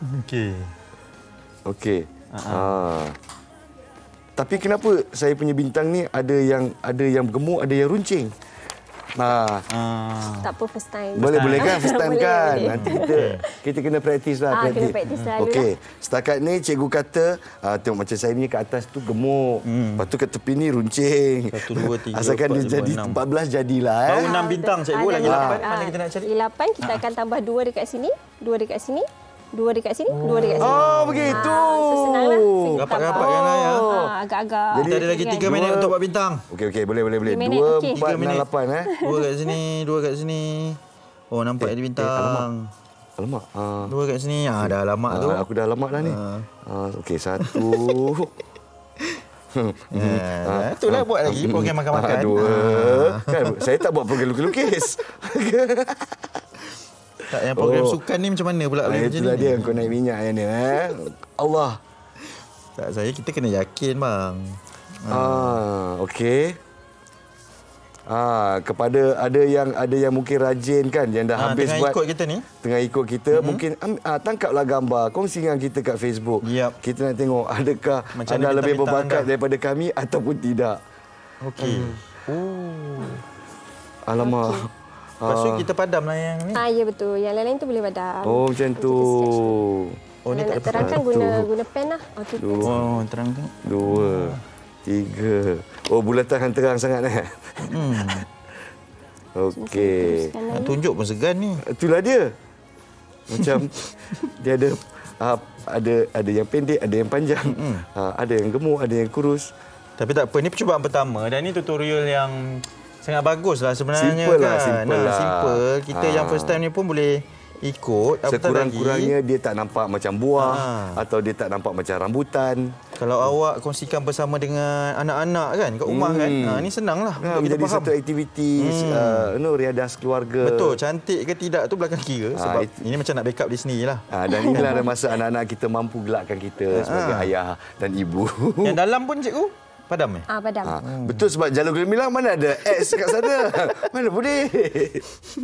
<laughs> Okey. Okey. Uh-huh. Uh, tapi kenapa saya punya bintang ni ada yang ada yang gemuk ada yang runcing? Ha. Tak apa first time. Boleh boleh kan <laughs> first time kan. Boleh. Nanti kita kita kena praktis lah. Ha, kena praktis lah. Okey. Lah. Setakat ni cikgu kata uh, tengok macam saya ni kat atas tu gemuk. Hmm. Lepas tu kat tepi ni runcing. 1 2 3 Asalkan dia jadi 6. 14 jadilah eh. Baru 6 bintang cikgu ha, lagi 8. Mana kita nak cari? 8 kita akan tambah 2 dekat sini. 2 dekat sini. Dua dekat sini, oh. dua dekat sini. Oh, begitu. Ha, ah, so, senanglah. Rapat-rapat oh, kan, ya. Agak-agak. Jadi, ada lagi kan? tiga minit untuk buat bintang. Okey, okey. Boleh, boleh, boleh. Dua, empat, enam, lapan. Eh? Dua kat sini, dua kat sini. Oh, nampak eh, ada eh, bintang. Eh, alamak. Ah. Dua kat sini. Ah, dah lama ah, tu. Aku dah lama dah ni. okey, satu. Ya, hmm. itulah ah, lah, buat lagi program makan-makan. Ah, dua. Kan, saya tak buat program lukis-lukis. <laughs> Tak, yang program oh. sukan ni macam mana pula? Ah, macam itulah ni. dia, kau naik minyak yang dia. Eh. Allah. Tak, saya kita kena yakin, bang. Ah, okey. Ah, kepada ada yang ada yang mungkin rajin kan yang dah ah, habis tengah buat tengah ikut kita ni. Tengah ikut kita mm-hmm. mungkin ah, tangkaplah gambar kongsi dengan kita kat Facebook. Yep. Kita nak tengok adakah Macam anda lebih berbakat anda. daripada kami ataupun tidak. Okey. Hmm. Oh. Alamak. Okay. Lepas tu ah. kita padam lah yang ni. Ah, ya betul. Yang lain-lain tu boleh padam. Oh macam tu. Oh, oh ni tak terangkan guna guna pen lah. Okay, oh, Dua. Oh, terangkan. Dua. Ah. Tiga. Oh bulatan kan terang sangat eh? hmm. <laughs> ni. Hmm. Okey. Nak tunjuk pun segan ni. Itulah dia. Macam <laughs> dia ada uh, ada ada yang pendek, ada yang panjang. Hmm. Uh, ada yang gemuk, ada yang kurus. Tapi tak apa, ini percubaan pertama dan ini tutorial yang sangat bagus lah sebenarnya simple lah, kan. lah simple, nah, simple. kita ha. yang first time ni pun boleh ikut sekurang-kurangnya dia tak nampak macam buah ha. atau dia tak nampak macam rambutan kalau hmm. awak kongsikan bersama dengan anak-anak kan kat rumah kan, hmm. kan ha, ni senang lah ha, untuk menjadi satu aktiviti hmm. uh, no, riadah keluarga betul cantik ke tidak tu belakang kira ha, sebab itu. ini macam nak backup di sini lah ha, dan inilah <laughs> masa anak-anak kita mampu gelakkan kita ha. sebagai ayah dan ibu yang dalam pun cikgu Padam ya? Ah, padam. Ah, hmm. Betul sebab jalur Gemilang mana ada X kat sana. <laughs> mana boleh?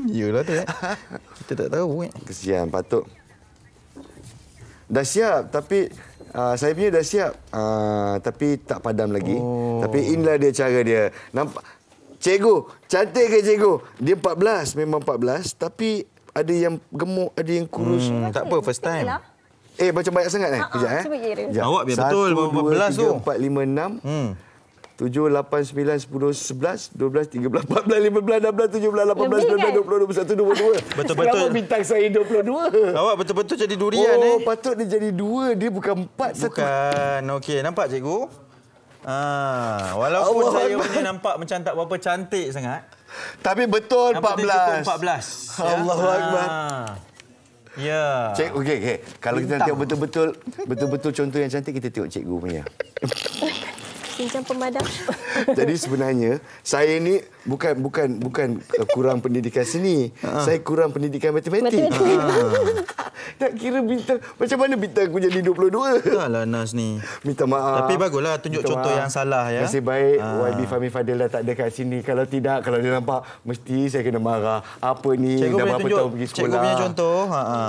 Yalah tu. Eh. Kita tak tahu. Eh. Kesian, patut. Dah siap tapi uh, saya punya dah siap. Uh, tapi tak padam lagi. Oh. Tapi inilah dia cara dia. Nampak Cikgu, cantik ke cikgu? Dia 14, memang 14 tapi ada yang gemuk, ada yang kurus. Hmm, tak apa first time. Eh macam banyak sangat eh. Ah, ah, Kejap eh. Kejap. Awak biar betul 14 tu. 4 5 6. Hmm. 7, 8, 9, 10, 11, 12, 13, 14, 15, 16, 17, 18, 19, 20, 21, 22. Betul-betul. Kenapa bintang saya 22? Awak betul-betul jadi durian oh, eh. Oh, patut dia jadi 2. Dia bukan empat. Bukan. Okey, nampak cikgu? Ha, walaupun saya Allah. punya nampak macam tak berapa cantik sangat. Tapi betul nampak 14. Nampak 14. Ya? Allahuakbar. Ha. Ah. Ya. Cek, okey okey. Kalau Bintang. kita tengok betul-betul betul-betul contoh yang cantik kita tengok cikgu punya cincang pemadam. <laughs> Jadi sebenarnya saya ni bukan bukan bukan kurang pendidikan seni. Ha. Saya kurang pendidikan matematik. matematik. Ha. Ah. <laughs> Tak kira bintang. Macam mana bintang aku jadi 22? Dahlah Nas ni. Minta maaf. Tapi baguslah tunjuk Minta contoh maaf. yang salah ya. Masih baik ha. Ah. YB Fahmi Fadil dah tak ada kat sini. Kalau tidak, kalau dia nampak, mesti saya kena marah. Apa ni? Cikgu dah berapa tahun pergi sekolah. Cikgu punya contoh. Ha, ha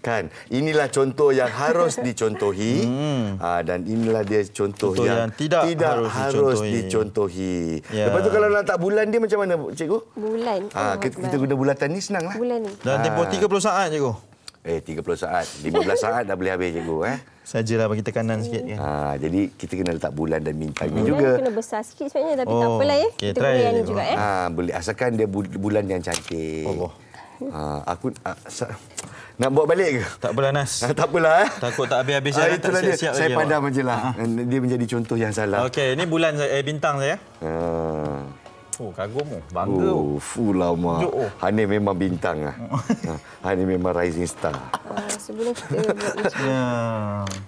kan inilah contoh yang harus <laughs> dicontohi hmm. aa, ha, dan inilah dia contoh, contoh yang, yang tidak, tidak harus, harus dicontohi, dicontohi. Yeah. lepas tu kalau nak tak bulan dia macam mana cikgu bulan aa, ha, oh, kita, kita guna bulatan ni lah. bulan ni dan tempoh 30 ha. saat cikgu eh 30 saat 15 saat dah boleh habis cikgu eh sajalah bagi tekanan sikit kan aa, ya. jadi kita kena letak bulan dan minta bulan juga kena besar sikit sebenarnya tapi oh. tak apalah eh okay, kita try boleh juga eh aa, ya. boleh asalkan dia bulan yang cantik Allah oh. Uh, aku uh, nak buat balik ke? Tak apalah Nas. Uh, tak apalah eh. Takut tak habis-habis uh, itulah tak dia. Siap-siap saya pada aja Uh-huh. Dia menjadi contoh yang salah. Okey, ini bulan saya, eh, bintang saya. Uh. Oh, kagum. Bangga. Oh, full lah Oh. Hanif memang bintang. Lah. <laughs> Hanif memang rising star. Uh, sebelum kita... <laughs> ya.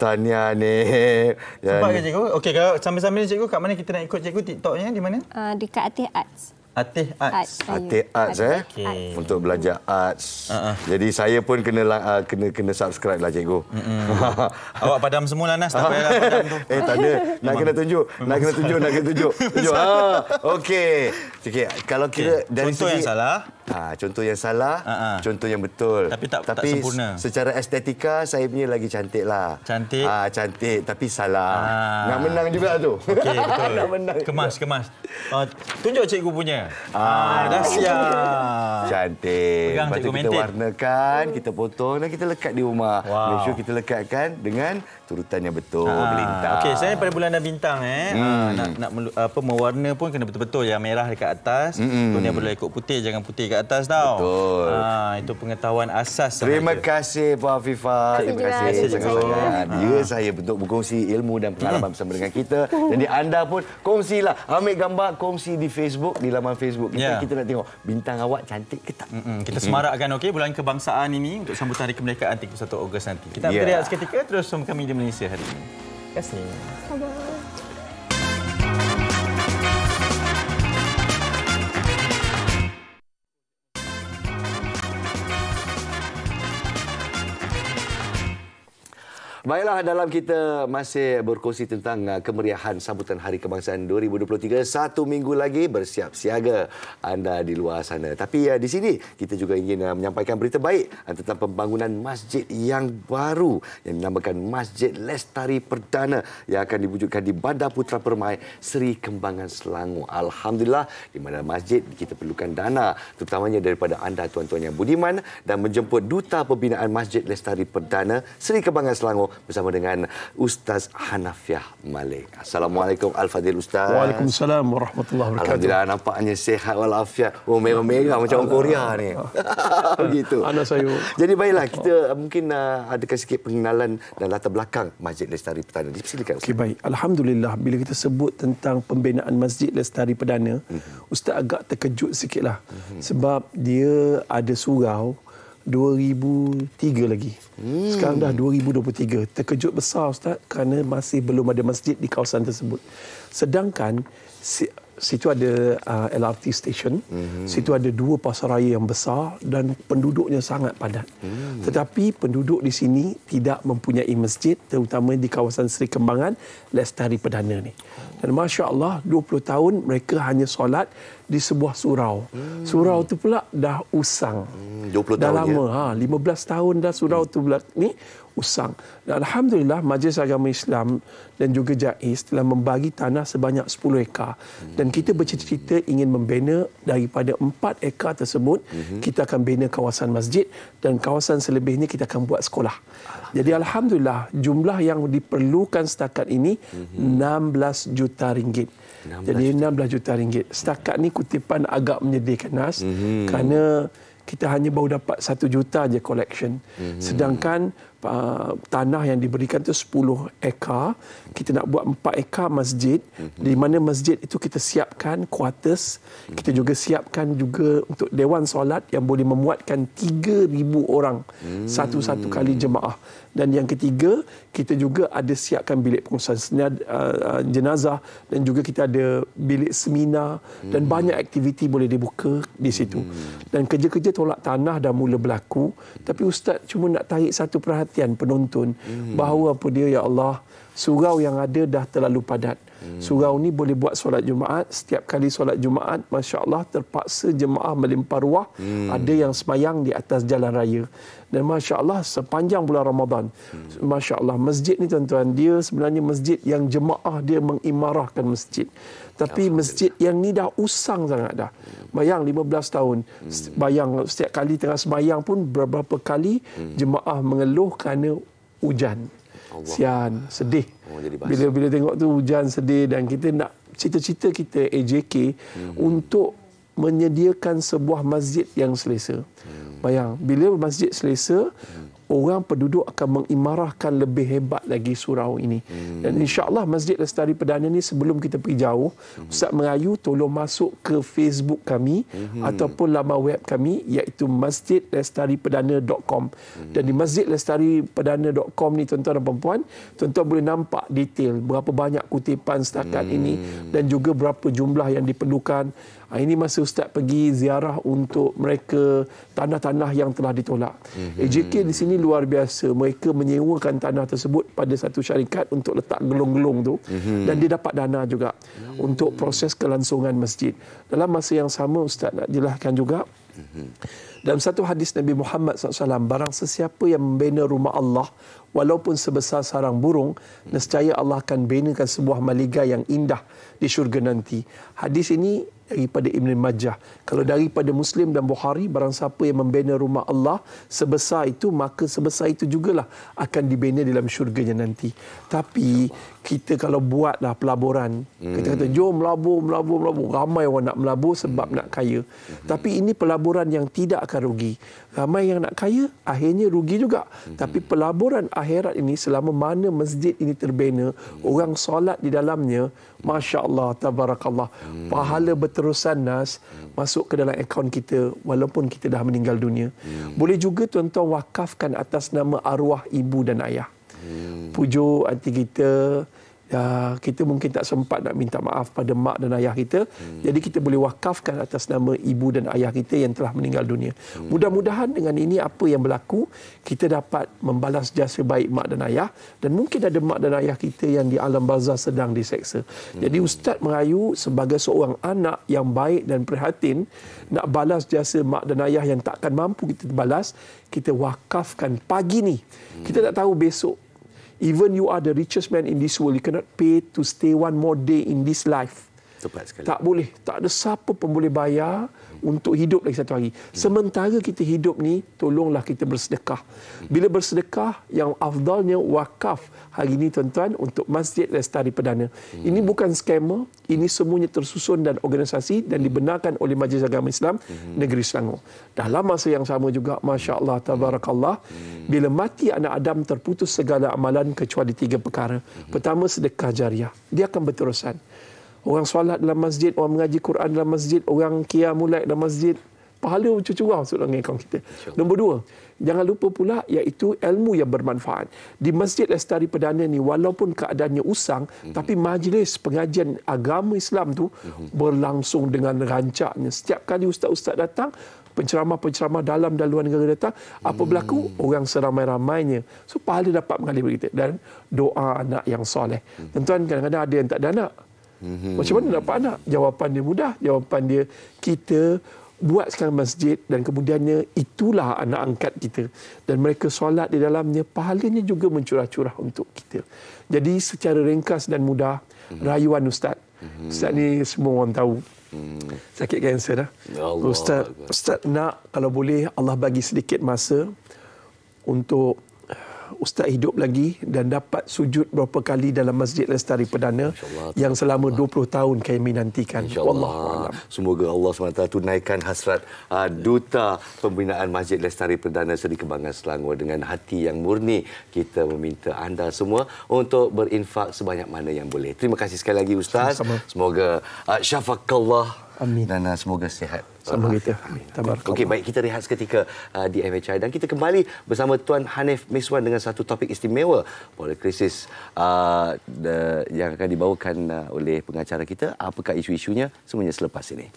Tanya, Hanif. Ya, Sempat ke, cikgu? Okey, sambil-sambil ni, cikgu, kat mana kita nak ikut cikgu TikToknya? Di mana? Uh, dekat Atih Arts. Atih Arts. Atih Arts eh. Okay. Untuk belajar arts. Uh-uh. Jadi saya pun kena uh, kena kena subscribe lah cikgu. Mm-hmm. <laughs> Awak padam semua lah Nas, tak payah lah padam tu. Eh tak ada. Nak kena tunjuk. Nak kena tunjuk, nak kena tunjuk. <laughs> Tunjuk. ha. Okey. Okey, kalau kira okay. dari Contoh segi... yang salah. Ha, contoh yang salah, Ha-ha. contoh yang betul. Tapi tak, Tapi tak sempurna. Tapi secara estetika, saya punya lagi cantik lah. Cantik? Ha, cantik, tapi salah. Ha. Nak menang juga tu. Okey, <laughs> betul. Nak menang. Kemas, kemas. Uh, tunjuk cikgu punya. Ha, ha. dah ah, siap. Cantik. Pegang Lepas cikgu kita mentin. kita warnakan, kita potong dan kita lekat di rumah. Wow. Make sure kita lekatkan dengan turutannya betul ha. bintang. Okey, saya pada bulan dan bintang eh. Ah, hmm. Nak nak apa mewarna pun kena betul-betul yang merah dekat atas, kemudian hmm. boleh ikut putih jangan putih dekat atas tau. Betul. Ha, itu pengetahuan asas sahaja. Terima kasih Puan Afifah. Terima kasih. Terima kasih. Terima ya, kasih. Dia ha. saya untuk berkongsi ilmu dan pengalaman hmm. bersama dengan kita. Jadi anda pun kongsilah. Ambil gambar kongsi di Facebook, di laman Facebook kita. Yeah. Kita nak tengok bintang awak cantik ke tak. Hmm. Kita semarakkan okey bulan kebangsaan ini untuk sambutan hari kemerdekaan 31 Ogos nanti. Kita yeah. berdiri seketika terus sama kami di encerraria? É assim. Tá bom. Baiklah dalam kita masih berkongsi tentang uh, kemeriahan sambutan Hari Kebangsaan 2023 satu minggu lagi bersiap siaga anda di luar sana. Tapi ya di sini kita juga ingin uh, menyampaikan berita baik tentang pembangunan masjid yang baru yang dinamakan Masjid Lestari Perdana yang akan diwujudkan di Bandar Putra Permai Seri Kembangan Selangor. Alhamdulillah di mana masjid kita perlukan dana terutamanya daripada anda tuan-tuan yang budiman dan menjemput Duta Pembinaan Masjid Lestari Perdana Seri Kembangan Selangor bersama dengan Ustaz Hanafiah Malik. Assalamualaikum Al-Fadhil Ustaz. Waalaikumsalam warahmatullahi wabarakatuh. Alhamdulillah nampaknya sehat walafiat. Oh merah-merah macam orang Korea ni. Ah. <laughs> Begitu. <laughs> Anak saya. Jadi baiklah kita mungkin uh, adakan sikit pengenalan dan latar belakang Masjid Lestari Perdana. Dipersilakan Ustaz. Okay, baik. Alhamdulillah bila kita sebut tentang pembinaan Masjid Lestari Perdana, mm-hmm. Ustaz agak terkejut sikitlah. Mm-hmm. Sebab dia ada surau, mm 2003 lagi. Hmm. Sekarang dah 2023. Terkejut besar ustaz kerana masih belum ada masjid di kawasan tersebut. Sedangkan situ ada uh, LRT station, hmm. situ ada dua pasaraya yang besar dan penduduknya sangat padat. Hmm. Tetapi penduduk di sini tidak mempunyai masjid terutama di kawasan Seri Kembangan, Lestari Perdana ni. Dan Masya Allah 20 tahun mereka hanya solat di sebuah surau. Hmm. Surau itu pula dah usang. Hmm, 20 dah tahun lama, ya? ha, 15 tahun dah surau hmm. tu ni usang. Dan Alhamdulillah Majlis Agama Islam dan juga JAIS telah membagi tanah sebanyak 10 ekar. Hmm. Dan kita bercita-cita ingin membina daripada 4 ekar tersebut, hmm. kita akan bina kawasan masjid dan kawasan selebihnya kita akan buat sekolah. Jadi Alhamdulillah jumlah yang diperlukan setakat ini hmm. 16 juta ringgit. 16 Jadi 16 juta ringgit. Setakat ini kutipan agak menyedihkan Nas hmm. kerana kita hanya baru dapat 1 juta je collection. Hmm. Sedangkan uh, tanah yang diberikan itu 10 ekar. Kita nak buat 4 ekar masjid. Mm-hmm. Di mana masjid itu kita siapkan quarters. Mm-hmm. Kita mhm. juga siapkan juga untuk Dewan Solat yang boleh memuatkan 3,000 orang. Mm-hmm. Satu-satu kali jemaah. Dan yang ketiga, kita juga ada siapkan bilik pengurusan uh, uh, jenazah. Dan juga kita ada bilik seminar. Mm-hmm. Dan hmm. banyak aktiviti boleh dibuka di situ. Mm-hmm. Dan kerja-kerja tolak tanah dah mula berlaku. Mm-hmm. Tapi Ustaz cuma nak tarik satu perhatian perhatian penonton hmm. bahawa apa dia ya Allah surau yang ada dah terlalu padat hmm. surau ni boleh buat solat jumaat setiap kali solat jumaat masya-Allah terpaksa jemaah melimpah ruah hmm. ada yang semayang di atas jalan raya dan masya-Allah sepanjang bulan Ramadan hmm. masya-Allah masjid ni tuan-tuan dia sebenarnya masjid yang jemaah dia mengimarahkan masjid tapi masjid yang ni dah usang sangat dah. Bayang 15 tahun. Hmm. Bayang setiap kali tengah sembayang pun beberapa kali hmm. jemaah mengeluh kerana hujan. Allah. Sian, sedih. Bila-bila tengok tu hujan sedih dan kita nak cita-cita kita AJK hmm. untuk menyediakan sebuah masjid yang selesa. Hmm. Bayang, bila masjid selesa, hmm orang penduduk akan mengimarahkan lebih hebat lagi surau ini. Hmm. Dan insyaAllah Masjid Lestari Perdana ini sebelum kita pergi jauh, hmm. Ustaz Merayu tolong masuk ke Facebook kami hmm. ataupun laman web kami iaitu masjidlestariperdana.com hmm. dan di masjidlestariperdana.com ni tuan-tuan dan perempuan, tuan-tuan boleh nampak detail berapa banyak kutipan setakat hmm. ini dan juga berapa jumlah yang diperlukan Ah, ini masa ustaz pergi ziarah untuk mereka tanah-tanah yang telah ditolak. AJK mhm. di sini luar biasa. Mereka menyewakan tanah tersebut pada satu syarikat untuk letak gelung-gelung tu mhm. dan dia dapat dana juga untuk proses kelangsungan masjid. Dalam masa yang sama ustaz nak jelaskan juga mhm. dalam satu hadis Nabi Muhammad SAW, barang sesiapa yang membina rumah Allah, walaupun sebesar sarang burung, nescaya Allah akan binakan sebuah maligai yang indah di syurga nanti. Hadis ini daripada Ibn Majah. Kalau daripada Muslim dan Bukhari, barang siapa yang membina rumah Allah sebesar itu, maka sebesar itu jugalah akan dibina dalam syurganya nanti. Tapi kita kalau buatlah pelaburan hmm. kita kata jom melabur melabur melabur ramai orang nak melabur sebab hmm. nak kaya hmm. tapi ini pelaburan yang tidak akan rugi ramai yang nak kaya akhirnya rugi juga hmm. tapi pelaburan akhirat ini selama mana masjid ini terbina hmm. orang solat di dalamnya masya-Allah tabarakallah hmm. pahala berterusan nas hmm. masuk ke dalam akaun kita walaupun kita dah meninggal dunia hmm. boleh juga tuan-tuan wakafkan atas nama arwah ibu dan ayah hmm. pujuk anti kita uh, kita mungkin tak sempat nak minta maaf pada mak dan ayah kita hmm. jadi kita boleh wakafkan atas nama ibu dan ayah kita yang telah meninggal dunia hmm. mudah-mudahan dengan ini apa yang berlaku kita dapat membalas jasa baik mak dan ayah dan mungkin ada mak dan ayah kita yang di alam barzah sedang diseksa hmm. jadi ustaz merayu sebagai seorang anak yang baik dan prihatin nak balas jasa mak dan ayah yang takkan mampu kita balas kita wakafkan pagi ni kita tak tahu besok even you are the richest man in this world, you cannot pay to stay one more day in this life. Tepat sekali. Tak boleh. Tak ada siapa pun boleh bayar untuk hidup lagi satu hari. Sementara kita hidup ni, tolonglah kita bersedekah. Bila bersedekah, yang afdalnya wakaf hari ini tuan-tuan untuk Masjid Lestari Perdana. Ini hmm. bukan skema, ini semuanya tersusun dan organisasi dan hmm. dibenarkan oleh Majlis Agama Islam hmm. Negeri Selangor. Dalam masa yang sama juga, Masya Allah, Tabarakallah, bila mati anak Adam terputus segala amalan kecuali tiga perkara. Pertama, sedekah jariah. Dia akan berterusan. Orang solat dalam masjid, orang mengaji Quran dalam masjid, orang kia mulai dalam masjid. Pahala cucu-cucu masuk dalam kaum kita. Nombor dua, jangan lupa pula iaitu ilmu yang bermanfaat. Di Masjid Lestari Perdana ni, walaupun keadaannya usang, mm-hmm. tapi majlis pengajian agama Islam tu mm-hmm. berlangsung dengan rancaknya. Setiap kali ustaz-ustaz datang, penceramah-penceramah dalam dan luar negara datang, apa berlaku? Mm-hmm. Orang seramai-ramainya. So, pahala dapat mengalir begitu Dan doa anak yang soleh. Mm-hmm. tuan kadang-kadang ada yang tak ada anak hmm Macam mana dapat anak? Jawapan dia mudah. Jawapan dia kita buat sekarang masjid dan kemudiannya itulah anak angkat kita dan mereka solat di dalamnya pahalanya juga mencurah-curah untuk kita. Jadi secara ringkas dan mudah mm-hmm. rayuan ustaz. Mm-hmm. Ustaz ni semua orang tahu. hmm Sakit kanser dah. Ya ustaz, ustaz nak kalau boleh Allah bagi sedikit masa untuk ustaz hidup lagi dan dapat sujud berapa kali dalam Masjid Lestari Perdana yang selama 20 tahun kami nantikan. Insyaallah. Semoga Allah SWT tunaikan hasrat uh, duta pembinaan Masjid Lestari Perdana Seri Kebangan Selangor dengan hati yang murni. Kita meminta anda semua untuk berinfak sebanyak mana yang boleh. Terima kasih sekali lagi ustaz. Sama-sama. Semoga uh, ah, syafaqallah. Amin. Dan semoga sihat. Sama kita. Okey, baik kita rehat seketika uh, di MHI dan kita kembali bersama Tuan Hanif Miswan dengan satu topik istimewa pada krisis uh, yang akan dibawakan uh, oleh pengacara kita. Apakah isu-isunya? Semuanya selepas ini.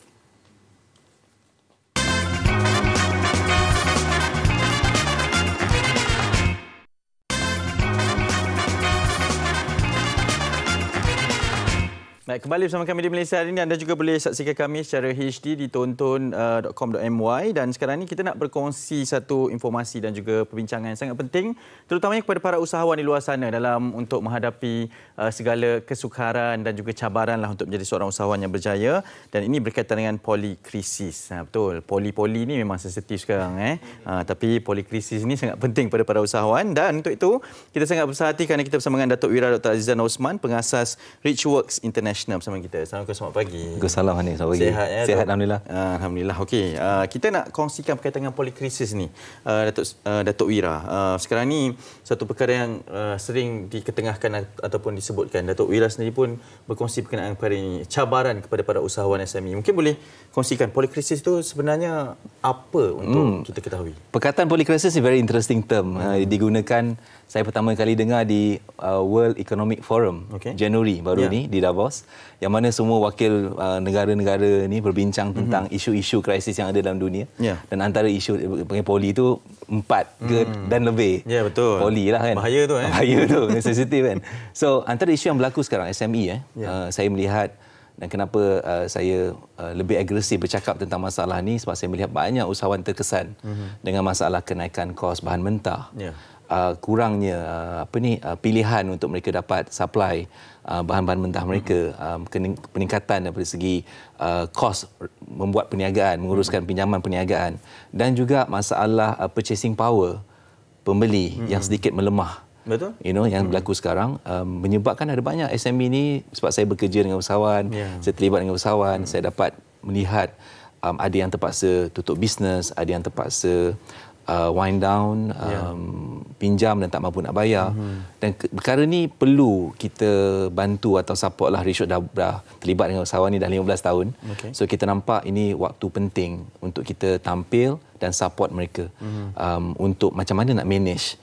Baik, kembali bersama kami di Malaysia hari ini. Anda juga boleh saksikan kami secara HD di tonton.com.my. Uh, dan sekarang ini kita nak berkongsi satu informasi dan juga perbincangan yang sangat penting. Terutamanya kepada para usahawan di luar sana dalam untuk menghadapi uh, segala kesukaran dan juga cabaran lah untuk menjadi seorang usahawan yang berjaya. Dan ini berkaitan dengan polikrisis. Ha, betul, poli-poli ini memang sensitif sekarang. eh. Ha, tapi polikrisis ini sangat penting kepada para usahawan. Dan untuk itu, kita sangat bersahati kerana kita bersama dengan Datuk Wira Dr. Azizan Osman, pengasas Richworks International Ashna bersama kita. Assalamualaikum, selamat pagi. Assalamualaikum, Hanif. Selamat pagi. Sehat, ya? Sihat, Alhamdulillah. Ah, Alhamdulillah. Okey, uh, kita nak kongsikan berkaitan dengan polikrisis ni, uh, Datuk, uh, Datuk Wira. Uh, sekarang ni, satu perkara yang uh, sering diketengahkan ataupun disebutkan, Datuk Wira sendiri pun berkongsi berkenaan perkara ini, cabaran kepada para usahawan SME. Mungkin boleh kongsikan polikrisis itu sebenarnya apa untuk hmm. kita ketahui? Perkataan polikrisis ni very interesting term. Hmm. Uh, digunakan saya pertama kali dengar di uh, World Economic Forum okay. Januari baru yeah. ni di Davos yang mana semua wakil uh, negara-negara ni berbincang mhm. tentang mm-hmm. isu-isu krisis yang ada dalam dunia yeah. dan antara isu pengen eh, poli itu empat ke hmm. dan lebih yeah, betul poli lah kan bahaya tu eh bahaya tu <laughs> sensitif kan so antara isu yang berlaku sekarang SME eh yeah. uh, saya melihat dan kenapa uh, saya uh, lebih agresif bercakap tentang masalah ni sebab saya melihat banyak usahawan terkesan mm-hmm. dengan masalah kenaikan kos bahan mentah yeah uh, kurangnya uh, apa ni uh, pilihan untuk mereka dapat supply uh, bahan-bahan mentah mereka hmm. um, peningkatan daripada segi kos uh, membuat perniagaan menguruskan hmm. pinjaman perniagaan dan juga masalah uh, purchasing power pembeli hmm. yang sedikit melemah betul you know yang berlaku sekarang um, menyebabkan ada banyak SME ini sebab saya bekerja dengan usahawan yeah. saya terlibat dengan usahawan yeah. saya dapat melihat um, ada yang terpaksa tutup bisnes ada yang terpaksa uh, wind down ya. um, yeah. pinjam dan tak mampu nak bayar mm-hmm. dan ke- perkara ni perlu kita bantu atau support lah Rishud dah, dah terlibat dengan usahawan ni dah 15 tahun okay. so kita nampak ini waktu penting untuk kita tampil dan support mereka mm-hmm. um, untuk macam mana nak manage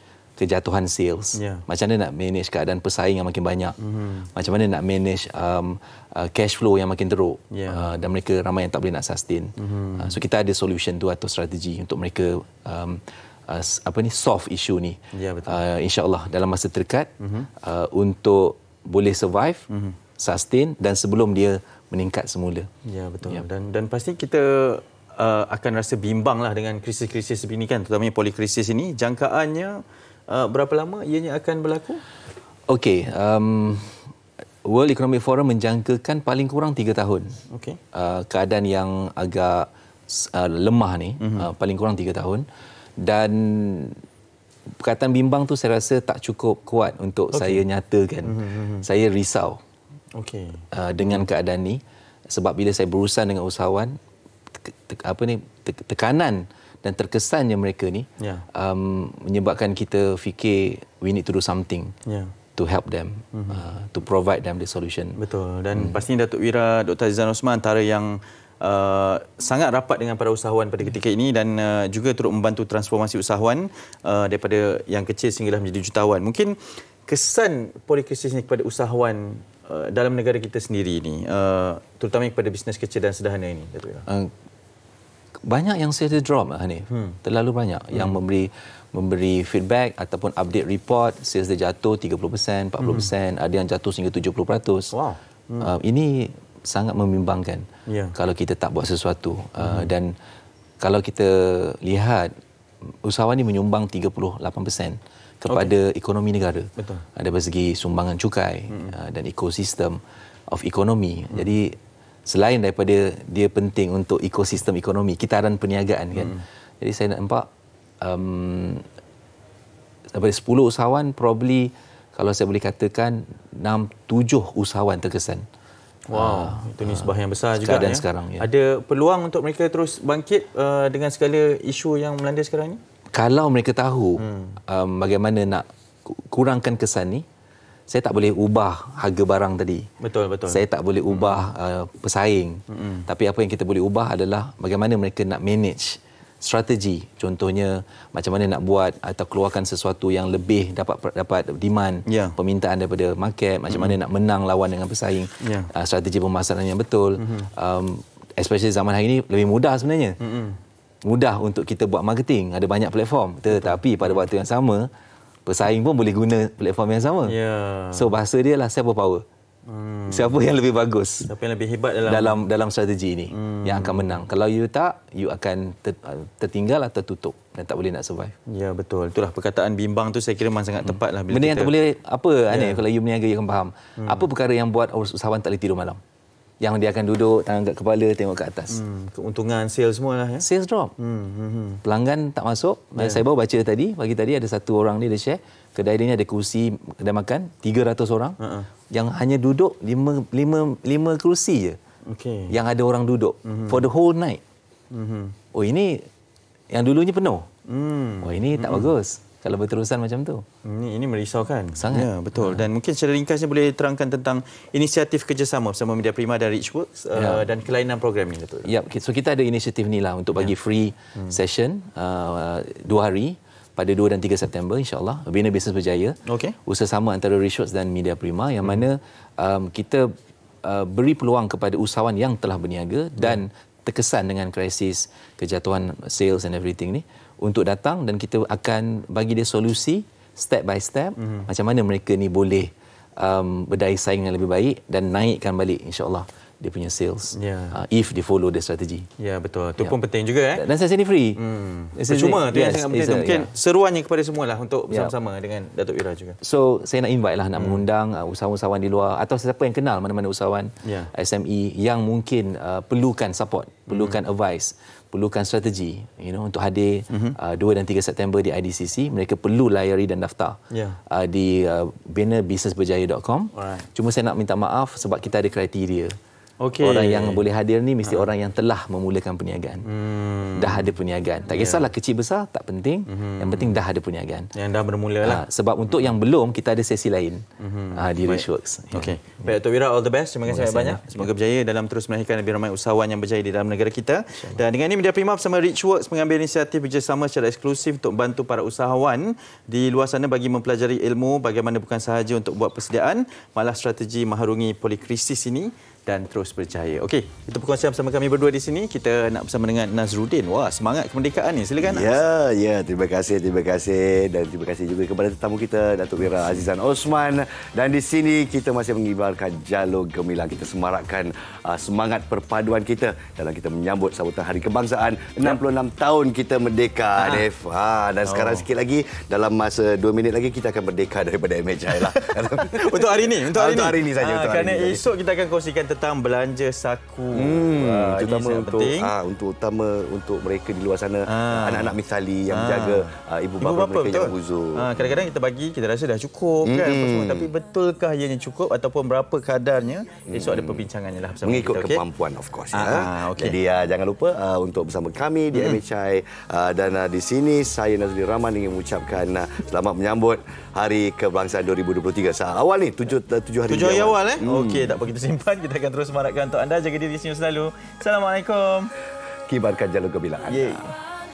kejatuhan sales. Yeah. Macam mana nak manage keadaan pesaing yang makin banyak. Mm-hmm. Macam mana nak manage um, uh, cash flow yang makin teruk. Yeah. Uh, dan mereka ramai yang tak boleh nak sustain. Mm-hmm. Uh, so kita ada solution tu atau strategi untuk mereka um, uh, apa ni solve isu ni. Yeah, betul. Uh, InsyaAllah dalam masa terdekat mm-hmm. uh, untuk boleh survive, mm-hmm. sustain dan sebelum dia meningkat semula. Ya yeah, betul. Yeah. Dan dan pasti kita Uh, akan rasa bimbang lah dengan krisis-krisis ini kan terutamanya polikrisis ini jangkaannya Uh, berapa lama ianya akan berlaku? Okey, um, World Economic Forum menjangkakan paling kurang tiga tahun. Okey. Uh, keadaan yang agak uh, lemah ni uh-huh. uh, paling kurang tiga tahun dan perkataan bimbang tu saya rasa tak cukup kuat untuk okay. saya nyatakan. Uh-huh. Saya risau. Okay. Uh, dengan keadaan ni sebab bila saya berurusan dengan usahawan te- te- apa ni te- tekanan dan terkesannya mereka ni yeah. um, menyebabkan kita fikir we need to do something yeah. To help them, mm-hmm. uh, to provide them the solution. Betul. Dan mm. pastinya Datuk Wira, Dr. Azizan Osman antara yang uh, sangat rapat dengan para usahawan pada ketika ini dan uh, juga turut membantu transformasi usahawan uh, daripada yang kecil sehinggalah menjadi jutawan. Mungkin kesan polikrisis ini kepada usahawan uh, dalam negara kita sendiri ini, uh, terutamanya kepada bisnes kecil dan sederhana ini, Datuk Wira? Uh, banyak yang saya drop Hanif. Hmm. Terlalu banyak hmm. yang memberi memberi feedback ataupun update report sales dia jatuh 30%, 40%, hmm. ada yang jatuh sehingga 70%. Wow. Hmm. Uh, ini sangat membimbangkan. Yeah. Kalau kita tak buat sesuatu uh, hmm. dan kalau kita lihat usahawan ini menyumbang 38% kepada okay. ekonomi negara. Betul. Ada segi sumbangan cukai hmm. uh, dan ekosistem of ekonomi. Hmm. Jadi selain daripada dia penting untuk ekosistem ekonomi, kitaran perniagaan kan. Hmm. Jadi saya nak nampak um, daripada 10 usahawan probably kalau saya boleh katakan 6 7 usahawan terkesan. Wow, uh, itu nisbah uh, yang besar juga dan ya. sekarang ya. Ada peluang untuk mereka terus bangkit uh, dengan segala isu yang melanda sekarang ni? Kalau mereka tahu hmm. um, bagaimana nak kurangkan kesan ni, saya tak boleh ubah harga barang tadi. Betul betul. Saya tak boleh ubah mm. uh, pesaing. Mm-hmm. Tapi apa yang kita boleh ubah adalah bagaimana mereka nak manage strategi. Contohnya macam mana nak buat atau keluarkan sesuatu yang lebih dapat dapat demand yeah. permintaan daripada market. Macam mm-hmm. mana nak menang lawan dengan pesaing. Yeah. Uh, strategi pemasaran yang betul. Mm-hmm. Um, especially zaman hari ini lebih mudah sebenarnya. Mm-hmm. Mudah untuk kita buat marketing. Ada banyak platform. Tetapi pada waktu yang sama pesaing pun boleh guna platform yang sama. Yeah. So bahasa dia lah siapa power. Hmm. Siapa yang lebih bagus? Siapa yang lebih hebat dalam dalam, dalam strategi ini hmm. yang akan menang. Kalau you tak, you akan ter, tertinggal atau tutup dan tak boleh nak survive. Ya betul. Itulah perkataan bimbang tu saya kira memang sangat tepatlah hmm. Lah bila Benda kita... yang tak boleh apa yeah. ane ya. kalau you berniaga you akan faham. Hmm. Apa perkara yang buat usahawan tak boleh tidur malam? yang dia akan duduk tangan kat kepala tengok ke atas. Hmm, keuntungan sales semua lah ya. Sales drop. Hmm, hmm, hmm. Pelanggan tak masuk. Yeah. Saya baru baca tadi pagi tadi ada satu orang ni dia share kedai dia ni ada kerusi kedai makan 300 orang. Uh-uh. Yang hanya duduk 5 5 5 kerusi je. Okay. Yang ada orang duduk hmm. hmm. for the whole night. Hmm, hmm. Oh ini yang dulunya penuh. Hmm. Oh ini tak hmm. hmm. bagus kalau berterusan macam tu. Ini ini merisaukan. Sangat. Ya, betul. Ha. Dan mungkin secara ringkasnya boleh terangkan tentang inisiatif kerjasama bersama Media Prima dan Richworks uh, ya. uh, dan kelainan program ini betul. Ya, so kita ada inisiatif ni lah untuk bagi ya. free hmm. session uh, dua hari pada 2 dan 3 September insyaAllah Bina Bisnes Berjaya okay. Usaha sama antara Reshorts dan Media Prima yang hmm. mana um, kita uh, beri peluang kepada usahawan yang telah berniaga hmm. dan ya. terkesan dengan krisis kejatuhan sales and everything ni untuk datang dan kita akan bagi dia solusi step by step mm-hmm. macam mana mereka ni boleh um, berdaya saing yang lebih baik dan naikkan balik insyaAllah dia punya sales yeah. uh, if dia follow the strategy. Ya yeah, betul. Itu yeah. pun penting juga eh. Dan saya ni free. Hmm. Percuma tu yes, yang sangat penting. A, mungkin yeah. seruannya kepada semua lah untuk ya. bersama-sama yeah. dengan Datuk Ira juga. So saya nak invite lah nak hmm. mengundang uh, usahawan-usahawan di luar atau sesiapa yang kenal mana-mana usahawan yeah. SME yang mungkin uh, perlukan support, hmm. perlukan hmm. advice perlukan strategi you know untuk hadir uh-huh. uh, 2 dan 3 September di IDCC mereka perlu layari dan daftar yeah. uh, di uh, bannerbusinessberjaya.com Alright. cuma saya nak minta maaf sebab kita ada kriteria Okay. Orang yang boleh hadir ni mesti ha. orang yang telah memulakan perniagaan. Hmm. Dah ada perniagaan. Tak ya. kisahlah yeah. kecil besar, tak penting. Hmm. Yang penting dah ada perniagaan. Yang dah bermula lah. Ha, sebab untuk hmm. yang belum, kita ada sesi lain hmm. ha, di Rishworks. Yeah. Okay. Yeah. Baik, Tok ya. Wira, all the best. Terima kasih banyak. banyak. Semoga yeah. berjaya dalam terus melahirkan lebih ramai usahawan yang berjaya di dalam negara kita. Dan dengan ini, Media Prima bersama Richworks mengambil inisiatif bekerjasama secara eksklusif untuk bantu para usahawan di luar sana bagi mempelajari ilmu bagaimana bukan sahaja untuk buat persediaan, malah strategi mengharungi polikrisis ini dan terus berjaya. Okey, itu perkongsian bersama kami berdua di sini. Kita nak bersama dengan Nazrudin. Wah, semangat kemerdekaan ni. Silakan. Ya, ya, terima kasih, terima kasih dan terima kasih juga kepada tetamu kita Datuk Wira Azizan Osman dan di sini kita masih mengibarkan jalur gemilang kita semarakkan uh, semangat perpaduan kita dalam kita menyambut sambutan Hari Kebangsaan 66 tahun kita merdeka. Adif. Ah. Ha. ha, dan oh. sekarang sikit lagi dalam masa 2 minit lagi kita akan merdeka daripada MHI lah. <laughs> untuk hari ini, ah, ah, untuk hari ini. untuk hari ini saja ha, untuk ini. esok kita akan kongsikan tentang belanja saku. Hmm, uh, ah, terutama untuk ah uh, untuk utama untuk mereka di luar sana uh, anak-anak misali yang uh, ah. jaga uh, ibu, ibu bapa mereka yang huzur. Uh, kadang-kadang kita bagi kita rasa dah cukup kan, hmm. kan semua tapi betulkah ianya cukup ataupun berapa kadarnya? Esok hmm. ada perbincangannya lah bersama Mengikut kita. Mengikut kemampuan okay? of course. Uh, ya. uh, okay. Jadi uh, jangan lupa uh, untuk bersama kami di hmm. MHI uh, dan uh, di sini saya Nazli Rahman ingin mengucapkan uh, selamat menyambut Hari Kebangsaan 2023. Sah awal ni tujuh 7 hari. tujuh hari awal, awal eh? Hmm. Okey tak apa kita simpan kita akan terus semarakkan untuk anda. Jaga diri sendiri selalu. Assalamualaikum. Kibarkan jalur kebilangan. Yeah.